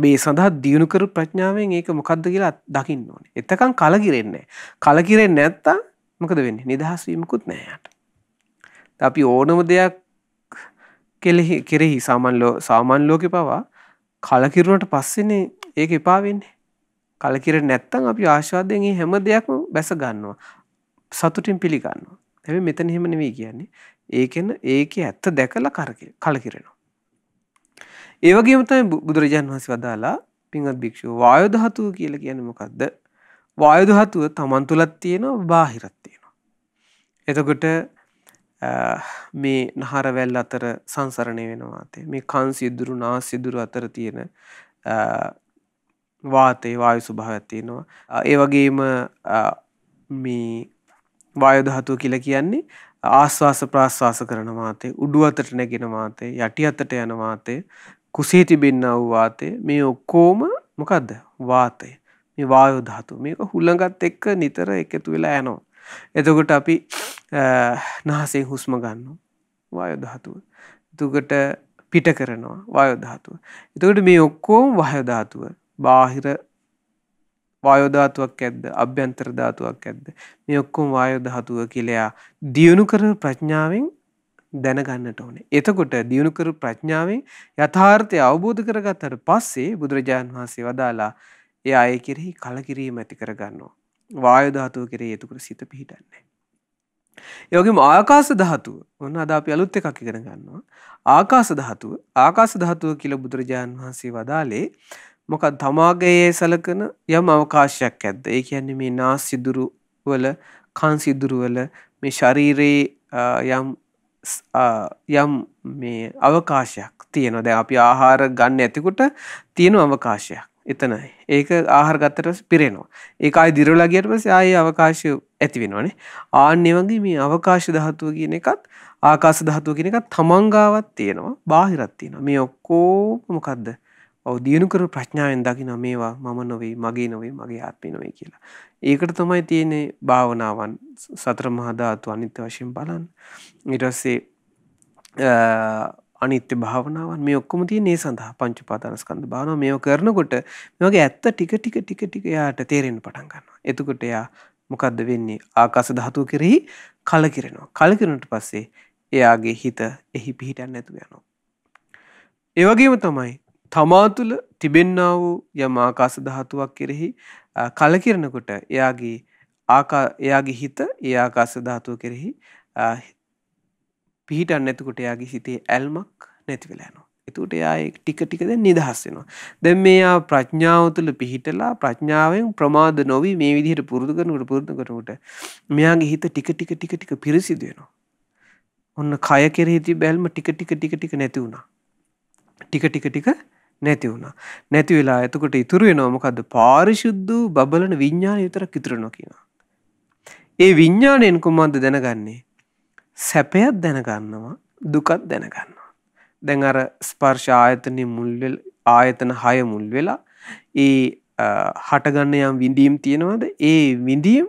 අපි ඒ සඳහා දියුණු කරු ප්‍රඥාවෙන් ඒක මොකද්ද කියලා දකින්න ඕනේ. එතකන් කලකිරෙන්නේ නැහැ. කලකිරෙන්නේ නැත්තම් මොකද වෙන්නේ? නිදහස් වීමකුත් නැහැ අපි ඕනම දෙයක් කෙලෙහි කෙරෙහි සාමාන්‍ය සාමාන්‍ය ලෝකේ පවා කලකිරුණට පස්සේනේ ඒක එපා වෙන්නේ. කලකිරෙන්නේ නැත්තම් අපි ආශාවෙන් මේ හැම දෙයක්ම බැස ගන්නවා. සතුටින් පිළිගන්නවා. හැබැයි මෙතන එහෙම නෙවෙයි කියන්නේ. ඒකෙන ඒක ඇත්ත දැකලා කරක කලකිරෙනවා. ඒවගේම තමයි බුදුරජාන් වහන්සේ වදාලා පින්වත් භික්ෂුව වායුධාතුව කියලා කියන්නේ මොකද්ද? වායුධාතුව තමන් තුලත් තියෙනවා බාහිරත් තියෙනවා. එතකොට මේ නහර වැල් අතර සංසරණය වෙනවා තේ මේ කන් සිදුරු නාස් සිදුරු අතර තියෙන වාතේ වායු ස්වභාවයක් තියෙනවා. ඒ වගේම මේ වායු ධාතුව කියලා කියන්නේ ආස්වාස ප්‍රාශ්වාස කරන වාතය උඩු අතට නැගෙන වාතය යටි අතට යන වාතය කුසේ තිබෙන්නා වූ වාතය මේ ඔක්කොම මොකද්ද වාතය මේ වායු ධාතුව මේක හුළඟත් එක්ක නිතර එකතු වෙලා යනවා එතකොට අපි නහසෙන් හුස්ම ගන්නවා වායු ධාතුව එතකොට පිට කරනවා වායු ධාතුව එතකොට මේ ඔක්කොම වායු ධාතුව බාහිර වායෝ ධාතුවක් ඇද්ද අභ්‍යන්තර ධාතුවක් ඇද්ද මේ ඔක්කොම වායෝ ධාතුව කියලා යා දියුණු කරන ප්‍රඥාවෙන් දැනගන්නට ඕනේ. එතකොට දියුණු කරු ප්‍රඥාවෙන් යථාර්ථය අවබෝධ කරගත්තට පස්සේ බුදුරජාන් වහන්සේ වදාලා ඒ අය කෙරෙහි කලකිරීම ඇති කරගන්නවා. වායු ධාතුව කෙරෙහි එතකොට සිත පිහිටන්නේ. ඒ වගේම ආකාශ ධාතුව මොන අද අපි අලුත් එකක් ඉගෙන ගන්නවා. ආකාශ ධාතුව ආකාශ ධාතුව කියලා බුදුරජාන් වහන්සේ වදාලේ මොකක් තමාගේ සලකන යම් අවකාශයක් ඇද්ද ඒ කියන්නේ මේ නාස් සිදුරු වල කන් සිදුරු වල මේ ශරීරයේ යම් යම් මේ අවකාශයක් තියෙනවා දැන් අපි ආහාර ගන්න ඇතිකොට තියෙන අවකාශයක් එතනයි ඒක ආහාර ගත්තට පිරෙනවා ඒක ආයි දිරවලා ගියට පස්සේ ආයේ අවකාශය ඇති වෙනවනේ ආන්නේ වගේ මේ අවකාශ ධාතුව කියන එකත් ආකාශ ධාතුව කියන එකත් තමන්ගාවත් තියෙනවා බාහිරත් තියෙනවා මේ ඔක්කොම මොකද්ද ඔව දියුණුකර ප්‍රඥාවෙන් දකින මේවා මම නොවේ මගේ නොවේ මගේ ආත්මය නොවේ කියලා. ඒකට තමයි තියෙන්නේ භාවනාවන් සතර මහදාතු අනිත්‍ය වශයෙන් බලන්න. ඉටස්සේ අනිත්‍ය භාවනාවන් මේ ඔක්කොම තිය ඒ සඳහා පංචු පාතනස්කන්ද භාවන මේ කරනකොට මේගේ ඇත්ත ටික ටික ටික ටික යාට තේරෙන් පටන් ගන්නවා. එතකොට එයා මොකක්ද වෙන්නේ ආකාස ධාතුව කෙරෙහි කලකිරෙනවා. කලකිරනට පස්සේ එයාගේ හිත එහි පිහිටන් නැතු යනවා. ඒවගේම තමයි තමා තුළ තිබෙන්නා වූ යම් ආකාශ ධාතුවක් කෙරෙහි කලකිරනකොට එයාගේ ආකා එයාගේ හිත ඒ ආකාශ ධාතුව කෙරෙහි පිහිටන්නේ නැතිකොට එයාගේ හිතේ ඇල්මක් නැති වෙලා යනවා. එතකොට එයා ටික ටික දැන් නිදහස් වෙනවා. දැන් මෙයා ප්‍රඥාව තුළ පිහිටලා ප්‍රඥාවෙන් ප්‍රමාද නොවි මේ විදිහට පුරුදු කරනකොට පුරුදු කරනකොට මෙයාගේ හිත ටික ටික ටික ටික පිරිසිදු වෙනවා. ඔන්න කය කෙරෙහි තිබැල්ම ටික ටික ටික ටික නැති වුණා. ටික ටික ටික නැති වුණා. නැති වෙලා එතකොට ඉතුරු වෙනවා මොකද්ද? පාරිශුද්ධ වූ බබලන විඥානය විතරක් ඉතුරු වෙනවා කියනවා. ඒ විඥාණයෙන් කුමක්ද දැනගන්නේ? සැපයක් දැනගන්නවා, දුකක් දැනගන්නවා. දැන් අර ස්පර්ශ ආයතනෙ මුල් ආයතන 6 මුල් වෙලා ඒ හටගන්න යම් විඳීම් තියෙනවද? ඒ විඳීම්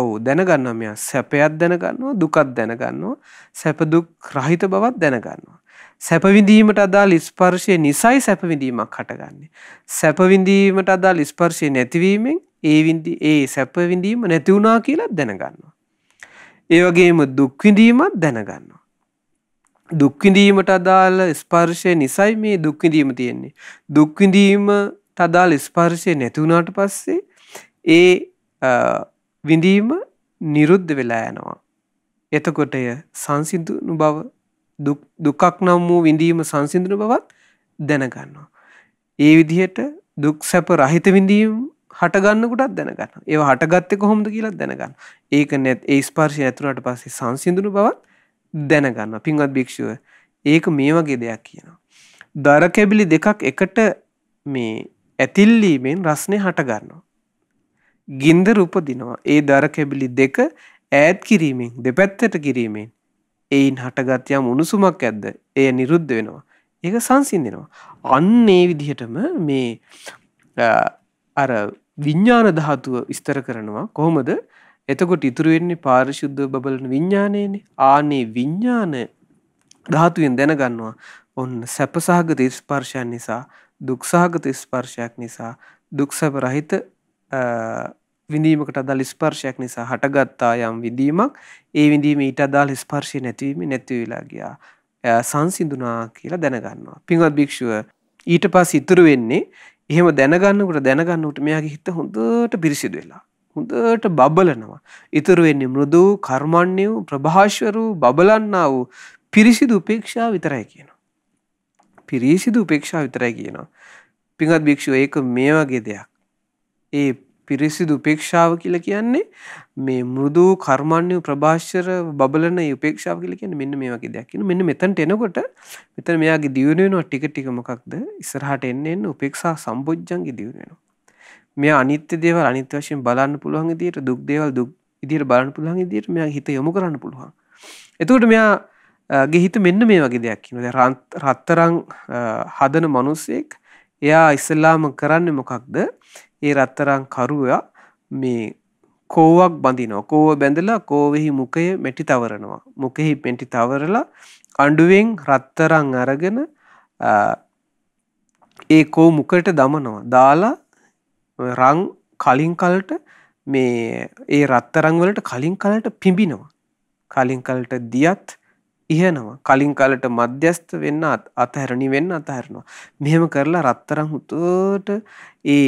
ඔව් දැනගන්නවා මෙයා සැපයක් දැනගන්නවා, දුකක් දැනගන්නවා, සැප දුක් රහිත බවක් දැනගන්නවා. සැපවිඳීමට අදාළ ස්පර්ශය නිසයි සැපවිඳීමක් හටගන්නේ. සැපවිඳීමට අදාළ ස්පර්ශය නැතිවීමෙන් ඒ විඳි ඒ සැපවිඳීම නැති වුණා කියලා දැනගන්නවා. ඒ වගේම දුක් විඳීමත් දැනගන්නවා. දුක් විඳීමට අදාළ ස්පර්ශය නිසයි මේ දුක් විඳීම තියෙන්නේ. දුක් විඳීමට අදාළ ස්පර්ශය නැති වුණාට පස්සේ ඒ විඳීම නිරුද්ධ වෙලා යනවා. එතකොට එය සංසිඳුණු බව දුකක් නම් වූ විඳීම සංසිඳන බවත් දැනගන්නවා. ඒ විදිහට දුක් සැප රහිත විඳීම හටගන්නකොටත් දැනගන්න. ඒව හටගත්තේ කොහොමද කියලා දැනගන්න. ඒක නැත් ඒ ස්පර්ශය ඇතුළට පස්සේ සංසිඳුණු බවත් දැනගන්න. පින්වත් භික්ෂුව ඒක මේ වගේ දෙයක් කියනවා. දර කැබිලි දෙකක් එකට මේ ඇතිල්ලීමෙන් රස්නේ හටගන්නවා. ගින්දර උපදිනවා. ඒ දර කැබිලි දෙක ඈත් කිරීමෙන් දෙපැත්තට කිරීමෙන් එයින් හටගත් යම් උණුසුමක් ඇද්ද එය නිරුද්ධ වෙනවා ඒක සංසින්දෙනවා අන්න ඒ විදිහටම මේ අර විඤ්ඥාන දහතුව විස්තර කරනවා කොහොමද එතකොට ඉතුරුවෙන්නේ පාරිශුද්ධ බලන විඤ්ඥානයන ආනේ විඤ්ඥාන ධාතුවෙන් දැනගන්නවා ඔන්න සැපසාගත ස්පර්ශයන් නිසා දුක්සාගත ස්පර්ශයක් නිසා දුක්සැප රහිත විඳීමකට අදාළ ස්පර්ශයක් නිසා හටගත්තා යම් විඳීමක් ඒ විඳීම ඊට අදාළ ස්පර්ශය නැතිවීම නැති වෙලා ගියා. සංසිඳුණා කියලා දැනගන්නවා. පින්වත් භික්ෂුව ඊට පස්සේ ඉතුරු වෙන්නේ එහෙම දැනගන්නකොට දැනගන්නකොට මෙයාගේ හිත හොඳට පිරිසිදු වෙලා හොඳට බබලනවා. ඉතුරු වෙන්නේ මෘදු, කර්මන්නේ වූ, ප්‍රභාෂවරු බබලන්නා වූ පිරිසිදු උපේක්ෂාව විතරයි කියනවා. පිරිසිදු උපේක්ෂාව විතරයි කියනවා. පින්වත් භික්ෂුව ඒක මේ වගේ දෙයක්. ඒ පිරිසිදු උපේක්ෂාව කියලා කියන්නේ මේ මෘදු කර්මන්නේ ප්‍රභාෂ්‍යර බබලන උපේක්ෂාව කියලා කියන්නේ මෙන්න මේ වගේ දෙයක්. ඉතින් මෙන්න මෙතනට එනකොට මෙතන මෙයාගේ දියුණු වෙනවා ටික ටික මොකක්ද? ඉස්සරහට එන්න එන්න උපේක්ෂා සම්බොජ්ජංගේ දියුණු වෙනවා. මෙයා අනිත්‍ය දේවල් අනිත්‍ය වශයෙන් බලන්න පුළුවන් විදියට දුක් දේවල් දුක් විදියට බලන්න පුළුවන් විදියට මෙයාගේ හිත යොමු කරන්න පුළුවන්. එතකොට මෙයාගේ හිත මෙන්න මේ වගේ දෙයක් කියනවා. දැන් රත්තරන් හදන මිනිසෙක් එයා ඉස්ලාම කරන්නේ මොකක්ද? ඒ රත්තරං කරුවයා මේ කෝවක් බඳිනෝ කෝව බැඳලා කෝවෙහි මුකය මැටි තවරනවා මුකෙහි පෙන්ටි තවරලා අඩුවෙන් රත්තරං අරගෙන ඒ කෝ මුකට දමනවා දාලා රං කලින්කල්ට මේ ඒ රත්තරං වලට කලින් කලට පිඹිනවා කලින් කලට දියත් ඉහනවා කලින් කලට මධ්‍යස්ත වෙන්න අතහැරණි වෙන්න අතහැරනවා මෙහෙම කරලා රත්තරං හුතුට ඒ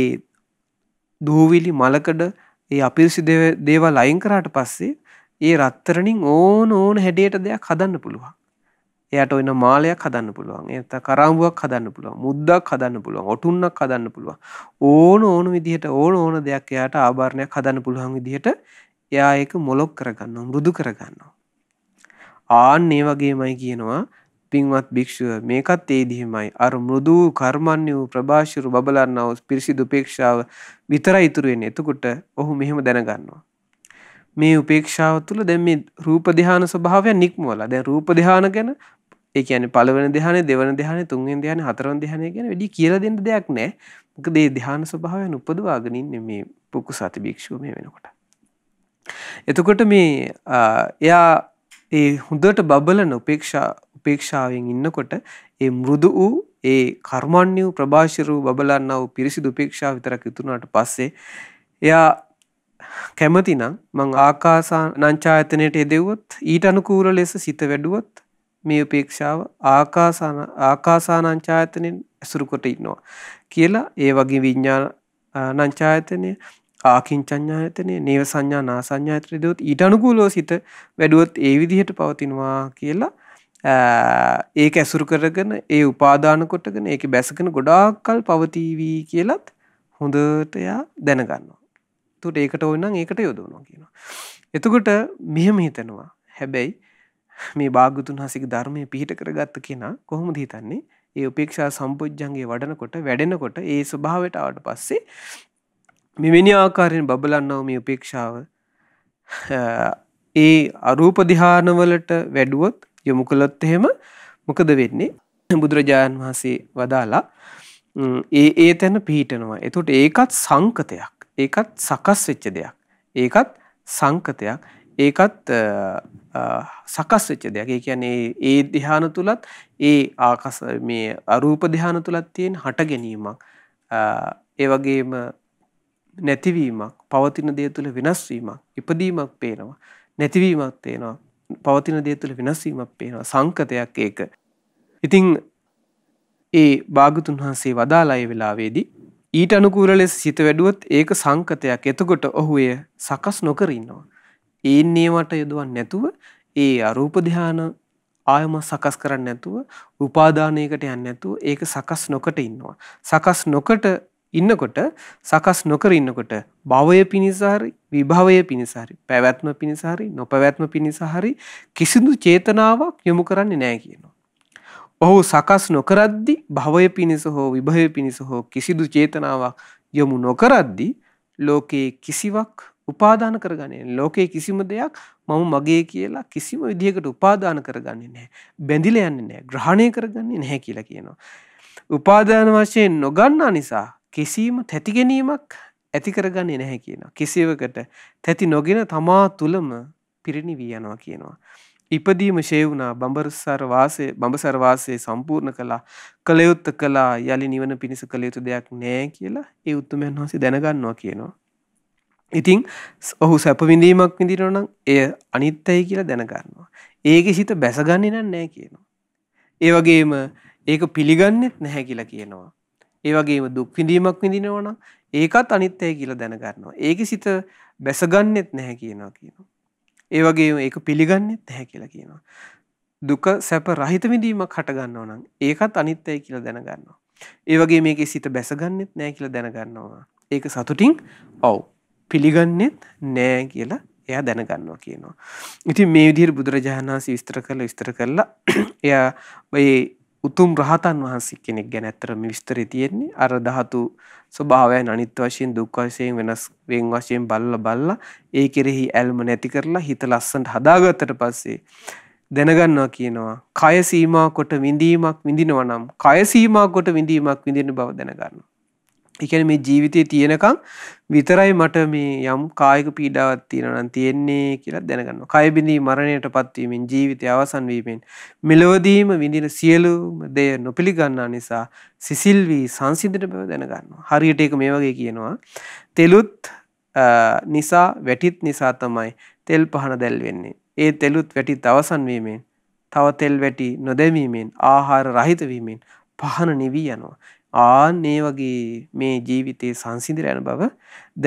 දූවිලි මලකඩ ඒ අපිරිසි දේවල් අයින් කරාට පස්සේ ඒ රත්තරණින් ඕන ඕන හැඩයට දෙයක් හදන්න පුළුවන්. එයට ඔන්න මාලයක් හදන්න පුළුවන් එත කරම්බුවක් හදන්න පුළුවන් මුද්දක් හදන්න පුළුවන් ඔටුන්නක් හදන්න පුළුවන් ඕන ඕනු විදිහට ඕන ඕන දෙයක් එයාට ආභාරණයක් හදන්න පුළුවන් විදිහට එයා ඒක මොලොක් කරගන්නවා මෘදු කරගන්නවා. ආන්න ඒ වගේමයි කියනවා පින්වත් භික්ෂුව මේකත් ඒ දිහිමයි අර මෘදු කර්මන්‍ය වූ ප්‍රභාෂුරු බබලන්නා වූ පිරිසිදු උපේක්ෂාව විතරයි ඉතුරු වෙන්නේ. එතකොට ඔහු මෙහෙම දැනගන්නවා. මේ උපේක්ෂාව තුළ දැන් මේ රූප ධානය ස්වභාවය නික්මවලා දැන් රූප ධානය ගැන ඒ කියන්නේ පළවෙනි ධ්‍යානෙ දෙවෙනි ධ්‍යානෙ තුන්වෙනි ධ්‍යානෙ හතරවෙනි ධ්‍යානෙ ගැන වැඩි කියලා දෙන්න දෙයක් නැහැ. මොකද මේ ධ්‍යාන ස්වභාවයන් උපදවාගෙන ඉන්නේ මේ පුකුසති භික්ෂුව මේ වෙනකොට. එතකොට මේ එයා ඒ හොඳට බබලන උපේක්ෂා උපේක්ෂාවෙන් ඉන්නකොට ඒ මෘදු වූ ඒ කර්මන්‍ය වූ ප්‍රභාෂිර වූ බබලන්නා වූ පිරිසිදු උපේක්ෂාව විතරක් ඉතුරුනාට පස්සේ එයා කැමතිනම් මං ආකාසා නංචායතනයට එදෙව්වොත් ඊට අනුකූල ලෙස සිත වැඩුවොත් මේ උපේක්ෂාව ආකාසාන ආකාසානංචායතනෙන් ඇසුරු කොට ඉන්නවා කියලා ඒ වගේ විඤ්ඤාණ නංචායතනය ආකින්චඥායතනය නේව සංඥා නා සංඥායතනය දොත් ඊට අනුකූලව සිත වැඩුවොත් ඒ විදිහට පවතිනවා කියලා ඒක ඇසුරු කරගෙන ඒ උපාදාන කොටගෙන ඒක බැසගෙන ගොඩාක්කල් පවතිවි කියලත් හොඳට එයා දැනගන්නවා. එතකොට ඒකට ඕන නම් ඒකට යොදවනවා කියනවා. එතකොට මෙහෙම හිතනවා. හැබැයි මේ භාග්‍යතුන් හසික ධර්මයේ පිහිට කරගත්ත කෙනා කොහොමද හිතන්නේ? ඒ උපේක්ෂා සම්පොජ්ජංගේ වඩනකොට වැඩෙනකොට ඒ ස්වභාවයට ආවට පස්සේ මෙවැනි ආකාරයෙන් බබලන්නව මේ උපේක්ෂාව ඒ අරූප දිහානවලට වැඩුවොත් යොමු කළොත් එහෙම මොකද වෙන්නේ බුදුරජාණන් වහන්සේ වදාලා ඒ ඒ තැන පිහිටනවා. එතකොට ඒකත් සංකතයක්. ඒකත් සකස් වෙච්ච දෙයක්. ඒකත් සංකතයක්. ඒකත් සකස් වෙච්ච දෙයක්. ඒ කියන්නේ ඒ ධ්‍යාන තුලත් ඒ ආකාශ මේ අරූප ධ්‍යාන තුලත් තියෙන හට ගැනීමක්. ඒ වගේම නැතිවීමක් පවතින දේ තුළ වෙනස්වීමක් ඉපදීමක් පේනවා නැතිවීමක් තේනවා පවතින දේ තුළ වෙනස්වීමක් පේනවා සංකතයක් ඒක ඉතිං ඒ භාගතුන් වහන්සේ වදාලාය වෙලාවේදී ඊට අනුකූර ලෙස සිත වැඩුවොත් ඒක සංකතයක් එතකොට ඔහු එය සකස් නොකරන්නවා ඒන්නේවට යොදුවන් නැතුව ඒ අරූප ධ්‍යාන ආයම සකස් කරන්න නැතුව උපාදානයකට යන්න නැතුව ඒක සකස් නොකට ඉන්නවා සකස් නොකට ඉන්නකොට සකස් නොකර ඉන්නකොට භවය පිණිසාරි විභවය පිණිසාරි පැවැත්ම පිණිසාරි නොපැවැත්ම පිණිසාරි කිසිදු චේතනාවක් යොමු කරන්නේ නෑ කියනවා. ඔහු සකස් නොකරද්දි භවය පිණිස හෝ විභවය පිණිස හෝ කිසිදු චේතනාවක් යොමු නොකරද්දි ලෝකයේ කිසිවක් උපාදාන කරගන්නේ ලෝකයේ කිසිම දෙයක් මම මගේ කියලා කිසිම විදිහකට උපාදාන කරගන්නේ නැහැ. බැඳිලා යන්නේ නැහැ. ග්‍රහණය කරගන්නේ නැහැ කියලා කියනවා. උපාදාන වශයෙන් නොගන්නා නිසා කිසිීම තැතිගැනීමක් ඇතිකරගන්නේ නැහැ කියනවා. කිසිවකට තැති නොගෙන තමා තුළම පිරිණිවී යනවා කියනවා. ඉපදීම ශේවුණා බඹරසර වාසය බඹසර වාසය සම්පූර්ණ කළා කලයුත්ත කළා යලි නිවන පිණිස කළ යුතු දෙයක් නෑ කියලා ඒ උතුමයන් වහන්සේ දැනගන්නවා කියනවා. ඉතින් ඔහු සැපවිඳීමක් විඳිනවා නම් එය අනිත්‍යයි කියලා දැනගන්නවා. ඒකේ සිත බැසගන්නේ නැහැ කියනවා. ඒ වගේම ඒක පිළිගන්නෙත් නැහැ කියලා කියනවා. ඒ වගේම දුක් විඳීමක් විඳිනවා නම් ඒකත් අනිත්‍යයි කියලා දැනගන්නවා. ඒකේ සිත බැසගන්නෙත් නැහැ කියනවා කියනවා. ඒ වගේම ඒක පිළිගන්නෙත් නැහැ කියලා කියනවා. දුක සැප රහිත විඳීමක් හට ගන්නවා නම් ඒකත් අනිත්‍යයි කියලා දැනගන්නවා. ඒ වගේ මේකේ සිත බැසගන්නෙත් නැහැ කියලා දැනගන්නවා. ඒක සතුටින් ඔව් පිළිගන්නෙත් නැහැ කියලා එයා දැනගන්නවා කියනවා. ඉතින් මේ විදිහට බුදුරජාණන් වහන්සේ විස්තර කරලා විස්තර කරලා එයා මේ උතුම් රහතන් වහන්සේ කෙනෙක් ගැන ඇත්තටම විස්තරය තියෙන්නේ අර ධාතු ස්වභාවයන් අනිත්‍ය වශයෙන් දුක් වශයෙන් වෙනස් වෙන් වශයෙන් බලලා බලලා ඒ කෙරෙහි ඇල්ම නැති කරලා හිත ලස්සනට හදාගත්තට පස්සේ දැනගන්නවා කියනවා කය සීමා කොට විඳීමක් විඳිනවා නම් කය සීමා කොට විඳීමක් විඳින බව දැනගන්නවා එකන මේ ජීවිතය තියෙනකං විතරයි මට මේ යම් කායක පීඩාවත් තියෙනනම් තියෙන්නේ කියලා දැනගන්න. කයබිඳී මරණයට පත්වීමෙන් ජීවිතය අවසන් වීමෙන් මෙලොවදීම විඳින සියලුම දේ නොපිළිගන්නා නිසා සිසිල් වී සංසිඳන බව දැනගන්නවා. හරියට ඒක මේ වගේ කියනවා. තෙලුත් නිසා වැටිත් නිසා තමයි තෙල් පහන දැල් වෙන්නේ. ඒ තෙලුත් වැටිත් අවසන් වීමෙන් තව තෙල් වැටි නොදැමීමෙන් ආහාර රහිත වීමෙන් පහන නිවී යනවා. ආන් ඒ වගේ මේ ජීවිතේ සංසිඳිලා යන බව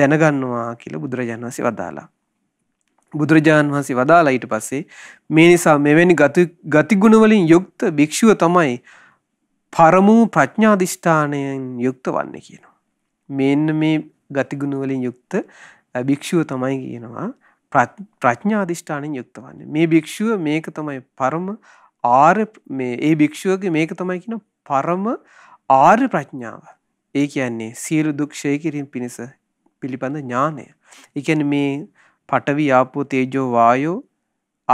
දැනගන්නවා කියලා බුදුරජාණන් වහන්සේ වදාලා. බුදුරජාණන් වහන්සේ වදාලා ඊට පස්සේ මේ නිසා මෙවැනි ගතිගුණ වලින් යුක්ත භික්ෂුව තමයි පරමූ ප්‍රඥාදිෂ්ඨානයෙන් යුක්ත වන්නේ කියනවා. මෙන්න මේ ගතිගුණ වලින් යුක්ත භික්ෂුව තමයි කියනවා ප්‍රඥාදිෂ්ඨානයෙන් යුක්ත වන්නේ. මේ භික්ෂුව මේක තමයි පරම ආර මේ ඒ භික්ෂුවගේ මේක තමයි කියන පරම ආර්ය ප්‍රඥාව. ඒ කියන්නේ සියලු දුක්ෂය කිරින් පිණිස පිළිබඳ ඥානය. එකැන මේ පටවි ආපෝ තේජෝ වායෝ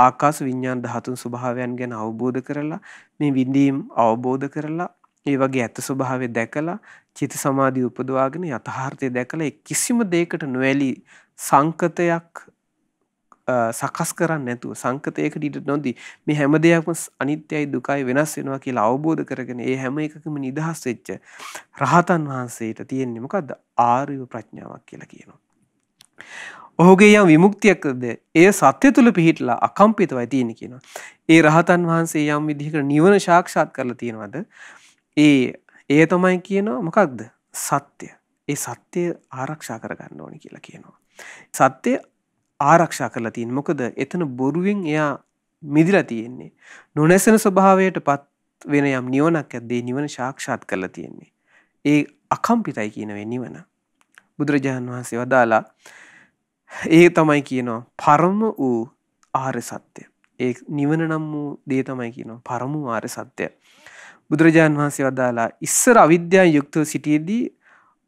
ආකාස විඤ්ඥාන් දහතුන් ස්වභාවයන් ගැන අවබෝධ කරලා මේ විඳීම් අවබෝධ කරලා ඒ වගේ ඇත ස්වභාවය දැකලා චිත සමාධී උපදවාගෙන යථාර්ථය දැකලා කිසිම දෙයකට නොවැලි සංකතයක් සකස් කරන්න නැතුව සංකතයකට ඉඩ නොදී මේ හැම දෙයක්ම අනිත්‍යයි දුකයි වෙනස් වෙනවා කියලා අවබෝධ කරගෙන ඒ හැම එකකම නිදහස් වෙච්ච රහතන් වහන්සේට තියෙන්නේ මොකද්ද ආර්ය ප්‍රඥාවක් කියලා කියනවා. ඔහුගේ යම් විමුක්තියක්ද එය සත්‍ය තුළ පිහිටලා අකම්පිතවයි තියෙන කියනවා. ඒ රහතන් වහන්සේ යම් විදිහකට නිවන සාක්ෂාත් කරලා තියෙනවද? ඒ ඒ තමයි කියනවා මොකක්ද? සත්‍ය. ඒ සත්‍ය ආරක්ෂා කරගන්න ඕනි කියලා කියනවා. සත්‍ය ආරක්ෂා කරලා තියෙන් මොකද එතන බොරුවෙන් එයා මිදිලා තියෙන්නේ. නොනැසෙන ස්වභාවයට පත් වෙන යම් නිවනක් ඇද්දේ නිවන ශාක්ෂාත් කරලා තියෙන්නේ. ඒ අකම්පිතයි කියනවේ නිවන. බුදුරජාණන් වහන්සේ වදාලා ඒ තමයි කියනවා පරම වූ ආර්ය සත්‍ය. ඒ නිවන නම් වූ දේ තමයි කියනවා පරම වූ ආර්ය සත්‍ය. බුදුරජාණන් වහන්සේ වදාලා ඉස්සර අවිද්‍යාව යුක්තව සිටියේදී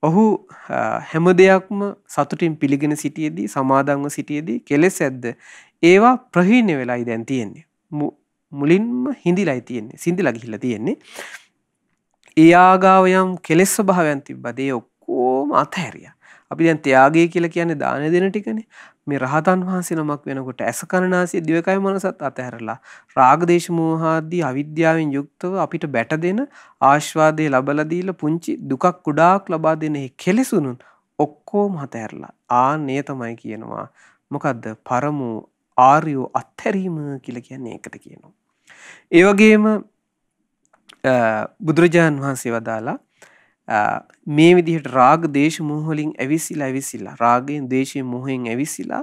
ඔහු හැම දෙයක්ම සතුටින් පිළිගෙන සිටියදී සමාදංව සිටියදී කෙලෙස් ඇද්ද ඒවා ප්‍රහීණ වෙලායි දැන් තියෙන්නේ මුලින්ම හිඳිලයි තියෙන්නේ සිඳිලා ගිහිල්ලා තියෙන්නේ ඒ ආගාව යම් කෙලෙස් ස්වභාවයන් තිබ්බද ඒ ඔක්කොම අතහැරියා අපි දැන් ත්‍යාගය කියලා කියන්නේ දානය දෙන ටිකනේ මේ රහතන් වහන්සේ නමක් වෙනකොට ඇස කණනාසය දිවකය මනසත් අතහැරලා රාගදේශ මෝහාදී අවිද්‍යාවෙන් යුක්තව අපිට බැට දෙන ආශ්වාදය ලබලා දීලා පුංචි දුකක් ගොඩාක් ලබා දෙන මේ කෙලෙසුණුන් ඔක්කොම අතහැරලා ආන්නේ තමයි කියනවා මොකද්ද පරම ආර්යෝ අත්හැරීම කියලා කියන්නේ ඒකට කියනවා ඒ වගේම බුදුරජාන් වහන්සේ වදාලා මේ විදිහට රාග දේශ මොහොලින් ඇවිසිලා ඇවිසිලා රාගයෙන් දේශයෙන් මොහෙන් ඇවිසිලා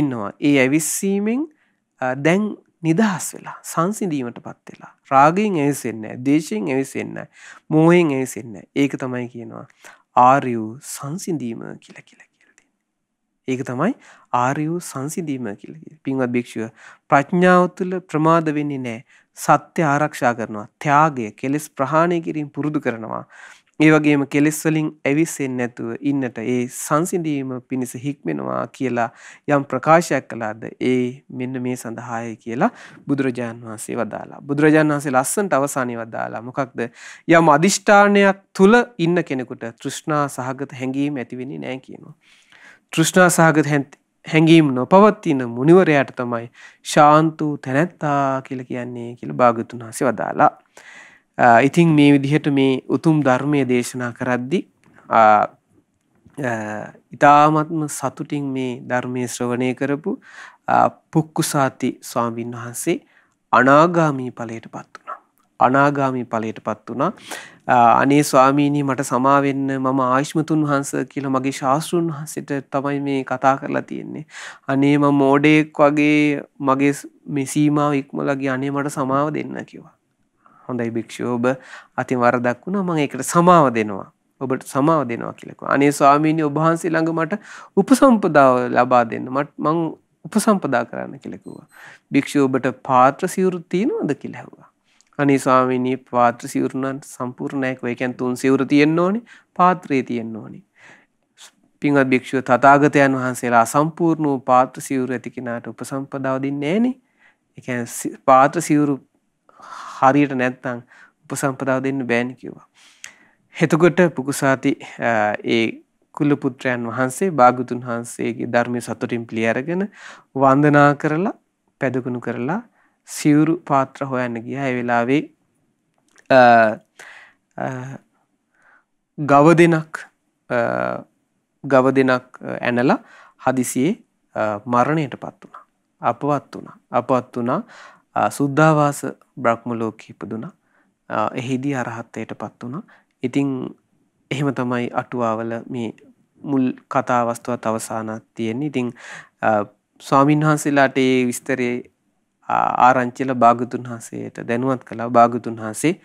ඉන්නවා. ඒ ඇවිස්සීමෙන් දැන් නිදහස් වෙලා සංසිඳීමට පත් වෙලා රාගයෙන් ඇවිසෙන්නේ නැහැ දේශයෙන් ඇවිසෙන්නේ නැහැ මෝහයෙන් ඇවිසෙන්නේ නැහැ ඒක තමයි කියනවා ආර්ය වූ සංසිඳීම කියලා කියලා කියලා දෙන්නේ ඒක තමයි ආර්ය වූ සංසිඳීම කියලා කියන්නේ පින්වත් භික්ෂුව ප්‍රඥාව තුළ ප්‍රමාද වෙන්නේ නැහැ සත්‍ය ආරක්ෂා කරනවා ත්‍යාගය කෙලෙස් ප්‍රහාණය කිරීම පුරුදු කරනවා ඒ වගේම කෙලෙස් වලින් ඇවිස්සෙන්නේ නැතුව ඉන්නට ඒ සංසිඳීම පිණිස හික්මෙනවා කියලා යම් ප්‍රකාශයක් කළාද ඒ මෙන්න මේ සඳහාය කියලා බුදුරජාන් වහන්සේ වදාලා. බුදුරජාන් වහන්සේ ලස්සනට අවසානයේ වදාලා මොකක්ද? යම් අදිෂ්ඨානයක් තුල ඉන්න කෙනෙකුට තෘෂ්ණා සහගත හැඟීම් ඇති වෙන්නේ නැහැ කියනවා. තෘෂ්ණා සහගත හැඟීම් නොපවතින මුනිවරයාට තමයි ශාන්තු තැනැත්තා කියලා කියන්නේ කියලා භාග්‍යතුන් වහන්සේ වදාලා. ඉතින් මේ විදිහට මේ උතුම් ධර්මය දේශනා කරද්දි ඉතාමත්ම සතුටින් මේ ධර්මය ශ්‍රවණය කරපු පුක්කුසාති ස්වාමීන් වහන්සේ අනාගාමී ඵලයට පත් වුණා. අනාගාමී ඵලයට පත් වුණා. අනේ ස්වාමීනී මට සමාවෙන්න මම ආයුෂ්මතුන් වහන්ස කියලා මගේ ශාස්ත්‍රුන් වහන්සේට තමයි මේ කතා කරලා තියෙන්නේ. අනේ මම මෝඩෙක් වගේ මගේ මේ සීමාව ඉක්මලා ගියා අනේ මට සමාව දෙන්න කිව්වා. හොඳයි භික්ෂුව ඔබ අතින් වරදක් වුණා මම ඒකට සමාව දෙනවා. ඔබට සමාව දෙනවා කියලා කිව්වා. අනේ ස්වාමීනි ඔබ වහන්සේ ළඟ මට උපසම්පදාව ලබා දෙන්න. මට මං උපසම්පදා කරන්න කියලා කිව්වා. භික්ෂුව ඔබට පාත්‍ර සිවුරු තියෙනවද කියලා ඇහුවා. අනේ ස්වාමීනි පාත්‍ර සිවුරු නම් සම්පූර්ණයි කිව්වා. ඒ කියන්නේ තුන් සිවුරු තියෙන්න ඕනේ, පාත්‍රය තියෙන්න ඕනේ. පින්වත් භික්ෂුව තථාගතයන් වහන්සේලා අසම්පූර්ණ වූ පාත්‍ර සිවුරු ඇති කෙනාට උපසම්පදාව දෙන්නේ නැහනේ. ඒ කියන්නේ පාත්‍ර සිවුරු හරියට නැත්තං උපසම්පදාව දෙන්න බෑන් කිව්වා. හෙතකොට පුකුසාති ඒ කුල්ල පුත්‍රයන් වහන්සේ භාගතුන් වහන්සේගේ ධර්මය සතුටින් පිළියරගෙන වන්දනා කරලා පැදකුණු කරලා සිවුරු පාත්‍ර හොයන්න ගියා ඒ වෙලාවේ ගව දෙනක් ගව දෙනක් ඇනලා හදිසියේ මරණයට පත් වුණා අපවත් වුණා අපවත් වුණා සුද්ධාවාස බ්‍රහ්ම ලෝකී ඉපදුනා. එහිදී අරහත්ත්වයටපත් වුණා. ඉතින් එහෙම තමයි අටුවාවල මේ මුල් කතා වස්තුවත් අවසානත් තියෙන්නේ. ඉතින් ස්වාමින් වහන්සේලාට ඒ විස්තරේ ආරංචිල භාගතුන් වහන්සේට දැනුවත් කළා. භාගතුන් වහන්සේ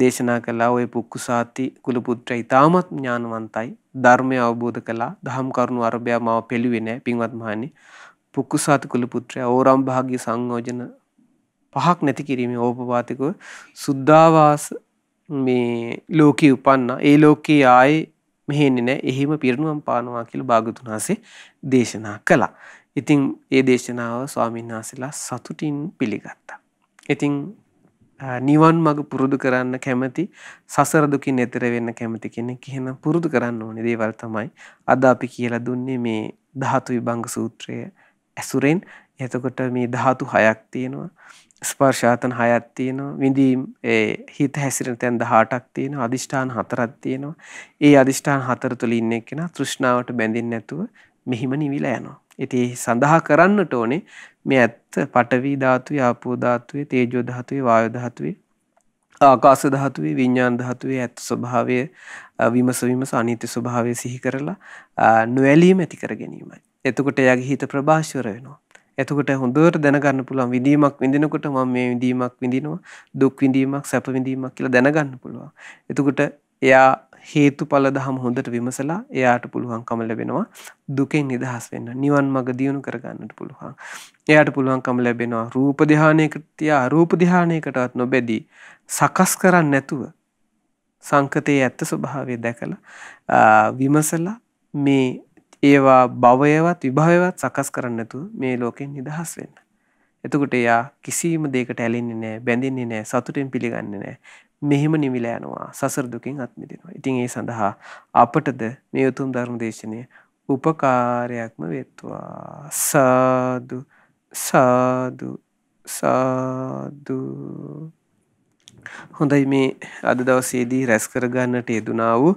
දේශනා කළා ඔය පුක්කුසාති කුලපුත්‍රය ඉතාමත් ඥානවන්තයි. ධර්මය අවබෝධ කළා. දහම් කරුණු අරබයා මාව පෙළුවේ නැහැ. පින්වත් මහණනි. පුක්කුසාති කුලපුත්‍රය ඕරම් භාග්‍ය සංයෝජන පහක් නැති කිරීම ඕපපාතිකව සුද්ධාවාස මේ ලෝකී උපන්න ඒ ලෝකයේ ආයේ මෙහෙන්නේ නැහැ. එහිම පිරිනුවම් පානවා කියලා භාගතුන් වහන්සේ දේශනා කළා. ඉතින් ඒ දේශනාව ස්වාමීන් වහන්සේලා සතුටින් පිළිගත්තා. ඉතින් නිවන් මඟ පුරුදු කරන්න කැමති සසර දුකින් එතර වෙන්න කැමති කෙනෙක් එහෙනම් පුරුදු කරන්න ඕනේ දේවල් තමයි අද අපි කියලා දුන්නේ මේ ධාතු විභංග සූත්‍රය ඇසුරෙන් එතකොට මේ ධාතු හයක් තියෙනවා ස්පර්ශාතන හයක් තියෙනවා විඳීම් ඒ හිත හැසිරෙන තැන් 18ක් තියෙනවා අදිෂ්ඨාන හතරක් තියෙනවා ඒ අදිෂ්ඨාන හතර තුල ඉන්න එක්කෙනා තෘෂ්ණාවට බැඳෙන්නේ නැතුව මෙහිම නිවිලා යනවා ඉතින් ඒ සඳහා කරන්නට ඕනේ මේ ඇත්ත පඨවි ධාතුවේ ආපෝ ධාතුවේ තේජෝ ධාතුවේ වායෝ ධාතුවේ ආකාශ ධාතුවේ විඤ්ඤාණ ධාතුවේ ඇත්ත ස්වභාවය විමස විමස අනිත්‍ය ස්වභාවය සිහි කරලා නොඇලීම ඇති කර ගැනීමයි එතකොට එයාගේ හිත ප්‍රභාෂවර වෙනවා එතකොට හොඳට දැනගන්න පුළුවන් විඳීමක් විඳිනකොට මම මේ විඳීමක් විඳිනවා දුක් විඳීමක් සැප විඳීමක් කියලා දැනගන්න පුළුවන්. එතකොට එයා හේතුඵල දහම හොඳට විමසලා එයාට පුළුවන්කම ලැබෙනවා දුකෙන් නිදහස් වෙන්න. නිවන් මඟ දියුණු කරගන්නට පුළුවන්. එයාට පුළුවන්කම ලැබෙනවා රූප ධානයකට තියා අරූප ධානයකටවත් නොබැදී සකස් කරන්නේ නැතුව සංකතයේ ඇත්ත ස්වභාවය දැකලා විමසලා මේ ඒවා භවයවත් විභවයවත් සකස් කරන්න නැතුව මේ ලෝකෙන් නිදහස් වෙන්න. එතකොට එයා කිසිම දෙයකට ඇලෙන්නේ නැහැ, බැඳෙන්නේ නැහැ, සතුටෙන් පිළිගන්නේ නැහැ. මෙහෙම නිවිලා යනවා, සසර දුකින් අත් මිදෙනවා. ඉතින් ඒ සඳහා අපටද මේ උතුම් ධර්ම දේශනය උපකාරයක්ම වෙත්වා. සාදු සාදු සාදු හොඳයි මේ අද දවසේදී රැස් කරගන්නට යෙදුනා වූ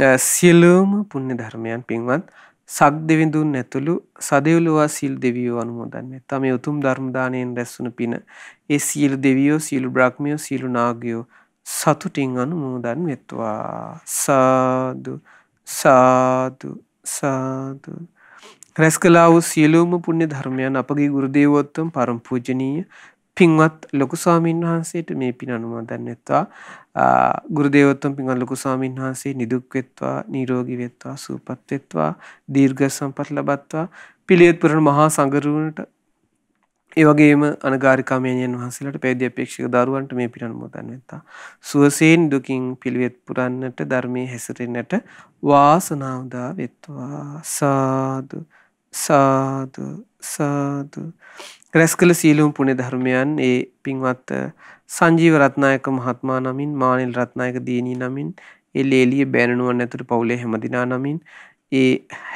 සියලූම පුුණ්‍ය ධර්මයන් පින්වත් සක් දෙවිඳුන් ඇතුළු සදවලවා සිල් දෙවියෝ අනුමෝදන් වෙත්තා මේ උතුම් ධර්මදානයෙන් රැස්සුණු පින ඒ සියලු දෙවියෝ සියලු බ්‍රහ්මියෝ සියලු නාගයෝ සතුටින් අනුමෝදන් වෙත්වා සාදු සාදු සාදු රැස් කලා වූ සියලූම පුුණ්‍ය ධර්මයන් අපගේ ගුරුදේවොත්තම් පරම් පූජනීය පින්වත් ලොකු ස්වාමීන් වහන්සේට මේ පින් අනුමෝදන් වෙත්වා. ගුරු දේවෝත්තම පින්වත් ලොකු ස්වාමීන් වහන්සේ නිදුක් වෙත්වා, නිරෝගී වෙත්වා, සුවපත් වෙත්වා, දීර්ඝ සම්පත් ලබත්වා. පිළියෙත් පුරන මහා සංඝරුවනට ඒ වගේම අනගාരികා මෑණියන් වහන්සේලාට පැවිදි අපේක්ෂක දරුවන්ට මේ පින් අනුමෝදන් වෙත්තා. සුවසේන් දුකින් පිළිවෙත් පුරන්නට ධර්මයේ හැසිරෙන්නට වාසනාව උදා වෙත්වා. සාදු සාදු සාදු රැස් කළ සියලුම් පුණ්‍ය ධර්මයන් ඒ පින්වත් සංජීව රත්නායක මහත්මයා නමින් මානිල් රත්නායක දියණී නමින් ඒ ලේලිය බෑනනුවන් ඇතුළු පවුලේ හැම දිනා නමින් ඒ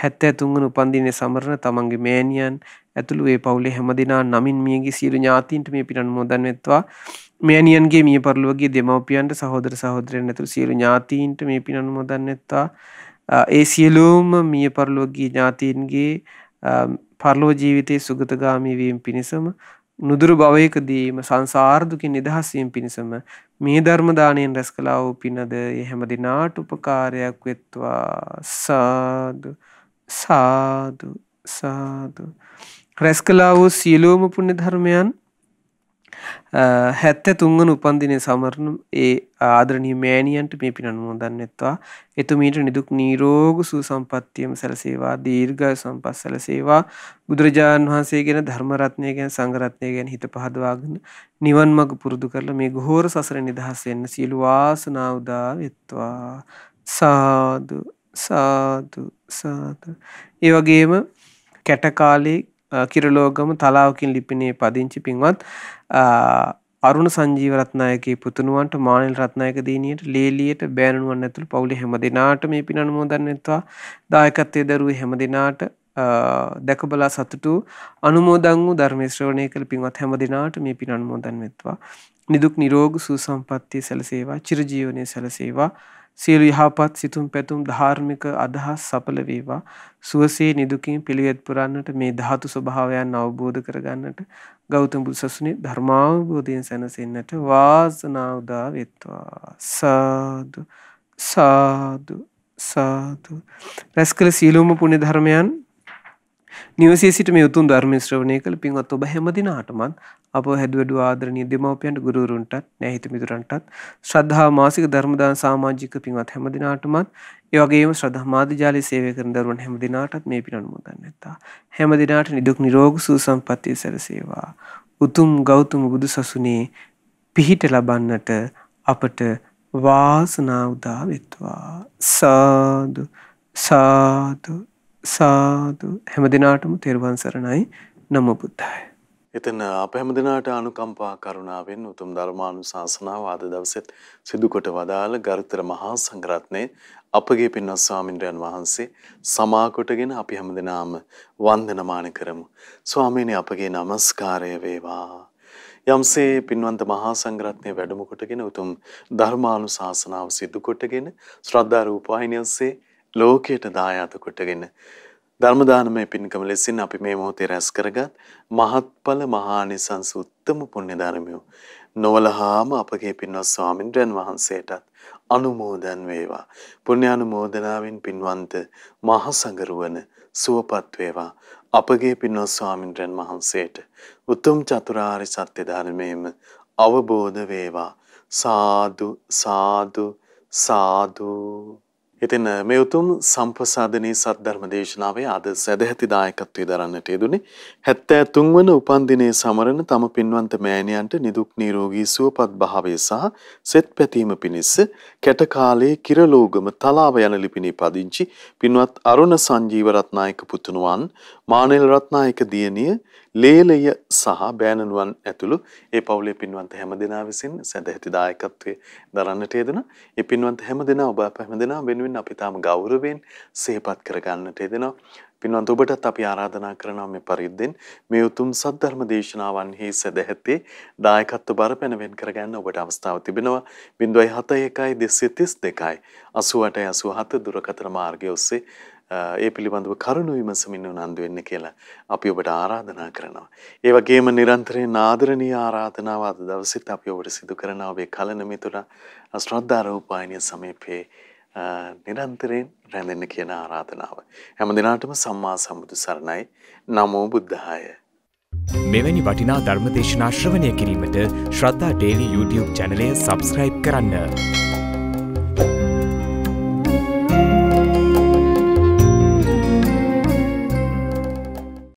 73 වෙනි උපන්දිනයේ සමරන තමන්ගේ මෑණියන් ඇතුළු ඒ පවුලේ හැම දිනා නමින් මියගේ සියලු ඥාතීන්ට මේ පින් අනුමෝදන් වෙත්වා මෑණියන්ගේ මිය පරලොවගේ දෙමව්පියන්ට සහෝදර සහෝදරයන් ඇතුළු සියලු ඥාතීන්ට මේ පින් අනුමෝදන් වෙත්වා ඒ සියලුම මිය පරලොවගේ ඥාතීන්ගේ පරලෝ ජීවිතයේ සුගතගාමී වීම පිණිසම නුදුරු භවයකදීම සංසාර දුකින් නිදහස් වීම පිණිසම මේ ධර්ම දාණයෙන් රැස් කළා වූ පිනද හැම දිනාට උපකාරයක් වෙත්වා සාදු සාදු සාදු රැස් කළා වූ සියලුම පුණ්‍ය ධර්මයන් හැත්ත තුන්වන උපන්දිනය සමරණම් ඒ ආදරනී මෑණියන්ට මේ පින අනුමෝදන්නෙත්වා එතුමීට නිදුක් නීරෝග සූ සම්පත්තියම සැලසේවා දීර්ඝය සම්පත් සැලසේවා බුදුරජාණන් වහන්සේ ගැන ධර්මරත්නය ගැන සංගරත්නය ගැන හිත පහදවාගෙන නිවන් මඟ පුරුදු කරලා මේ ගොහෝර සසර නිදහස් වෙන්න සියලු වාසනා උදා වෙත්වා සාදු සාදු සාදු ඒ වගේම කැට කාලේ කිරලෝගම තලාවකින් ලිපිනේ පදිංචි පින්වත් අරුණ සංජීවරත්නායකගේ පුතුණුවන්ට මානල් රත්නායක දිනියට ලේලියට බෑණනුවන් ඇතුළු පවුලේ හැම දිනාට මේ පින අනුමෝදන් වෙත්වා දායකත්වයේ දරුවෝ හැම දිනාට දැකබලා සතුටු අනුමෝදන් වූ ධර්ම ශ්‍රවණය කළ පින්වත් හැම දිනාට මේ පින අනුමෝදන් වෙත්වා නිදුක් නිරෝග සුවසම්පත්තිය සැලසේවා චිරජීවනයේ සැලසේවා සියලු යහපත් සිතුම් පැතුම් ධාර්මික අදහස් සඵල වේවා සුවසේ නිදුකින් පිළිවෙත් පුරන්නට මේ ධාතු ස්වභාවයන් අවබෝධ කරගන්නට ගෞතම බුදුසසුනේ ධර්මාවබෝධයෙන් සැනසෙන්නට වාසනාව උදා වෙත්වා සාදු සාදු සාදු රැස්කල සීලෝම පුණ්‍ය ධර්මයන් නිවසේ සිට මේ උතුම් ධර්ම ශ්‍රවණය කළ පින්වත් ඔබ හැම දිනාටමත් අපව හැදුවඩු ආදරණීය දෙමව්පියන්ට ගුරුවරුන්ටත් නැහිත මිතුරන්ටත් ශ්‍රද්ධා මාසික ධර්ම දාන සමාජික පින්වත් හැම දිනාටමත් ඒ වගේම ශ්‍රද්ධා මාධ්‍යාලයේ ಸೇවය කරන දරුවන් හැම දිනාටත් මේ පින් අනුමෝදන් නැත්තා හැම දිනාට නිදුක් නිරෝගී සුවසම්පන්නිය සැලසේවා උතුම් ගෞතම බුදු සසුනේ පිහිට ලබන්නට අපට වාසනාව උදා වෙත්වා සාදු සාදු සාදු හැම දිනාටම තෙරුවන් සරණයි නමෝ බුද්ධාය. එතන අප හැම දිනාට අනුකම්පා කරුණාවෙන් උතුම් ධර්මානුශාසනාව අද දවසෙත් සිදු කොට වදාළ ගරුතර මහා සංඝරත්නයේ අපගේ පින්වත් ස්වාමින්ද්‍රයන් වහන්සේ සමා කොටගෙන අපි හැම දිනාම වන්දනමාන කරමු. ස්වාමීනි අපගේ নমස්කාරය වේවා. යම්සේ පින්වන්ත මහා සංඝරත්නය වැඩම කොටගෙන උතුම් ධර්මානුශාසනාව සිදු කොටගෙන ශ්‍රද්ධා රූපවාහිනියස්සේ ලෝකයට දායාද කොටගෙන ධර්ම දානමය පින්කම ලෙසින් අපි මේ මොහොතේ රැස් කරගත් මහත්ඵල මහානිසංස උත්තම පුණ්‍ය ධර්මය නොවලහාම අපගේ පින්වත් ස්වාමින්ද්‍රයන් වහන්සේටත් අනුමෝදන් වේවා පුණ්‍ය අනුමෝදනාවෙන් පින්වන්ත මහ සංගරුවන සුවපත් වේවා අපගේ පින්වත් ස්වාමින්ද්‍රයන් වහන්සේට උතුම් චතුරාර්ය සත්‍ය ධර්මයේම අවබෝධ වේවා සාදු සාදු සාදු ඉතින් මේ උතුම් සම්පසාදනී සද්ධර්ම දේශනාවේ අද සදැහැති දායකත්වයේ දරන්නට යෙදුනේ 73 වන උපන්දිනයේ සමරන තම පින්වන්ත මෑණියන්ට නිදුක් නිරෝගී සුවපත් භාවය සහ සෙත් පැතීම පිණිස කැට කාලයේ කිරලෝගම තලාව යන ලිපිණේ පදිංචි පින්වත් අරුණ සංජීව රත්නායක පුතුණුවන් මානෙල් රත්නායක දියණිය ලේලය සහ බෑණනුවන් ඇතුළු ඒ පවුලේ පින්වන්ත හැම දෙනා විසින් සැදැහැති දායකත්වයේ දරන්නට යෙදෙන ඒ පින්වන්ත හැම දෙනා ඔබ අප හැම දෙනා වෙනුවෙන් අපි තාම ගෞරවයෙන් සිහිපත් කරගන්නට යෙදෙනවා. පින්වන්ත ඔබටත් අපි ආරාධනා කරනවා මේ පරිද්දෙන් මේ උතුම් සද්ධර්ම දේශනාවන්හි සැදැහැත්තේ දායකත්ව බර පැනවෙන් කරගන්න ඔබට අවස්ථාව තිබෙනවා 071 232 88 87 දුරකථන මාර්ගය ඔස්සේ ඒ පිළිබඳව කරුණු විමසමින් උනන්දු වෙන්න කියලා අපි ඔබට ආරාධනා කරනවා. ඒ වගේම නිරන්තරයෙන් ආදරණීය ආරාධනාව අද දවසෙත් අපි ඔබට සිදු කරන ඔබේ කලන මිතුරා අශ්‍රද්ධා රූපායනිය සමීපයේ නිරන්තරයෙන් රැඳෙන්න කියන ආරාධනාව. හැම දිනාටම සම්මා සම්බුදු සරණයි. නමෝ බුද්ධාය. මෙවැනි වටිනා ධර්මදේශනා ශ්‍රවණය කිරීමට ශ්‍රද්ධා ඩේලි YouTube චැනලය subscribe කරන්න.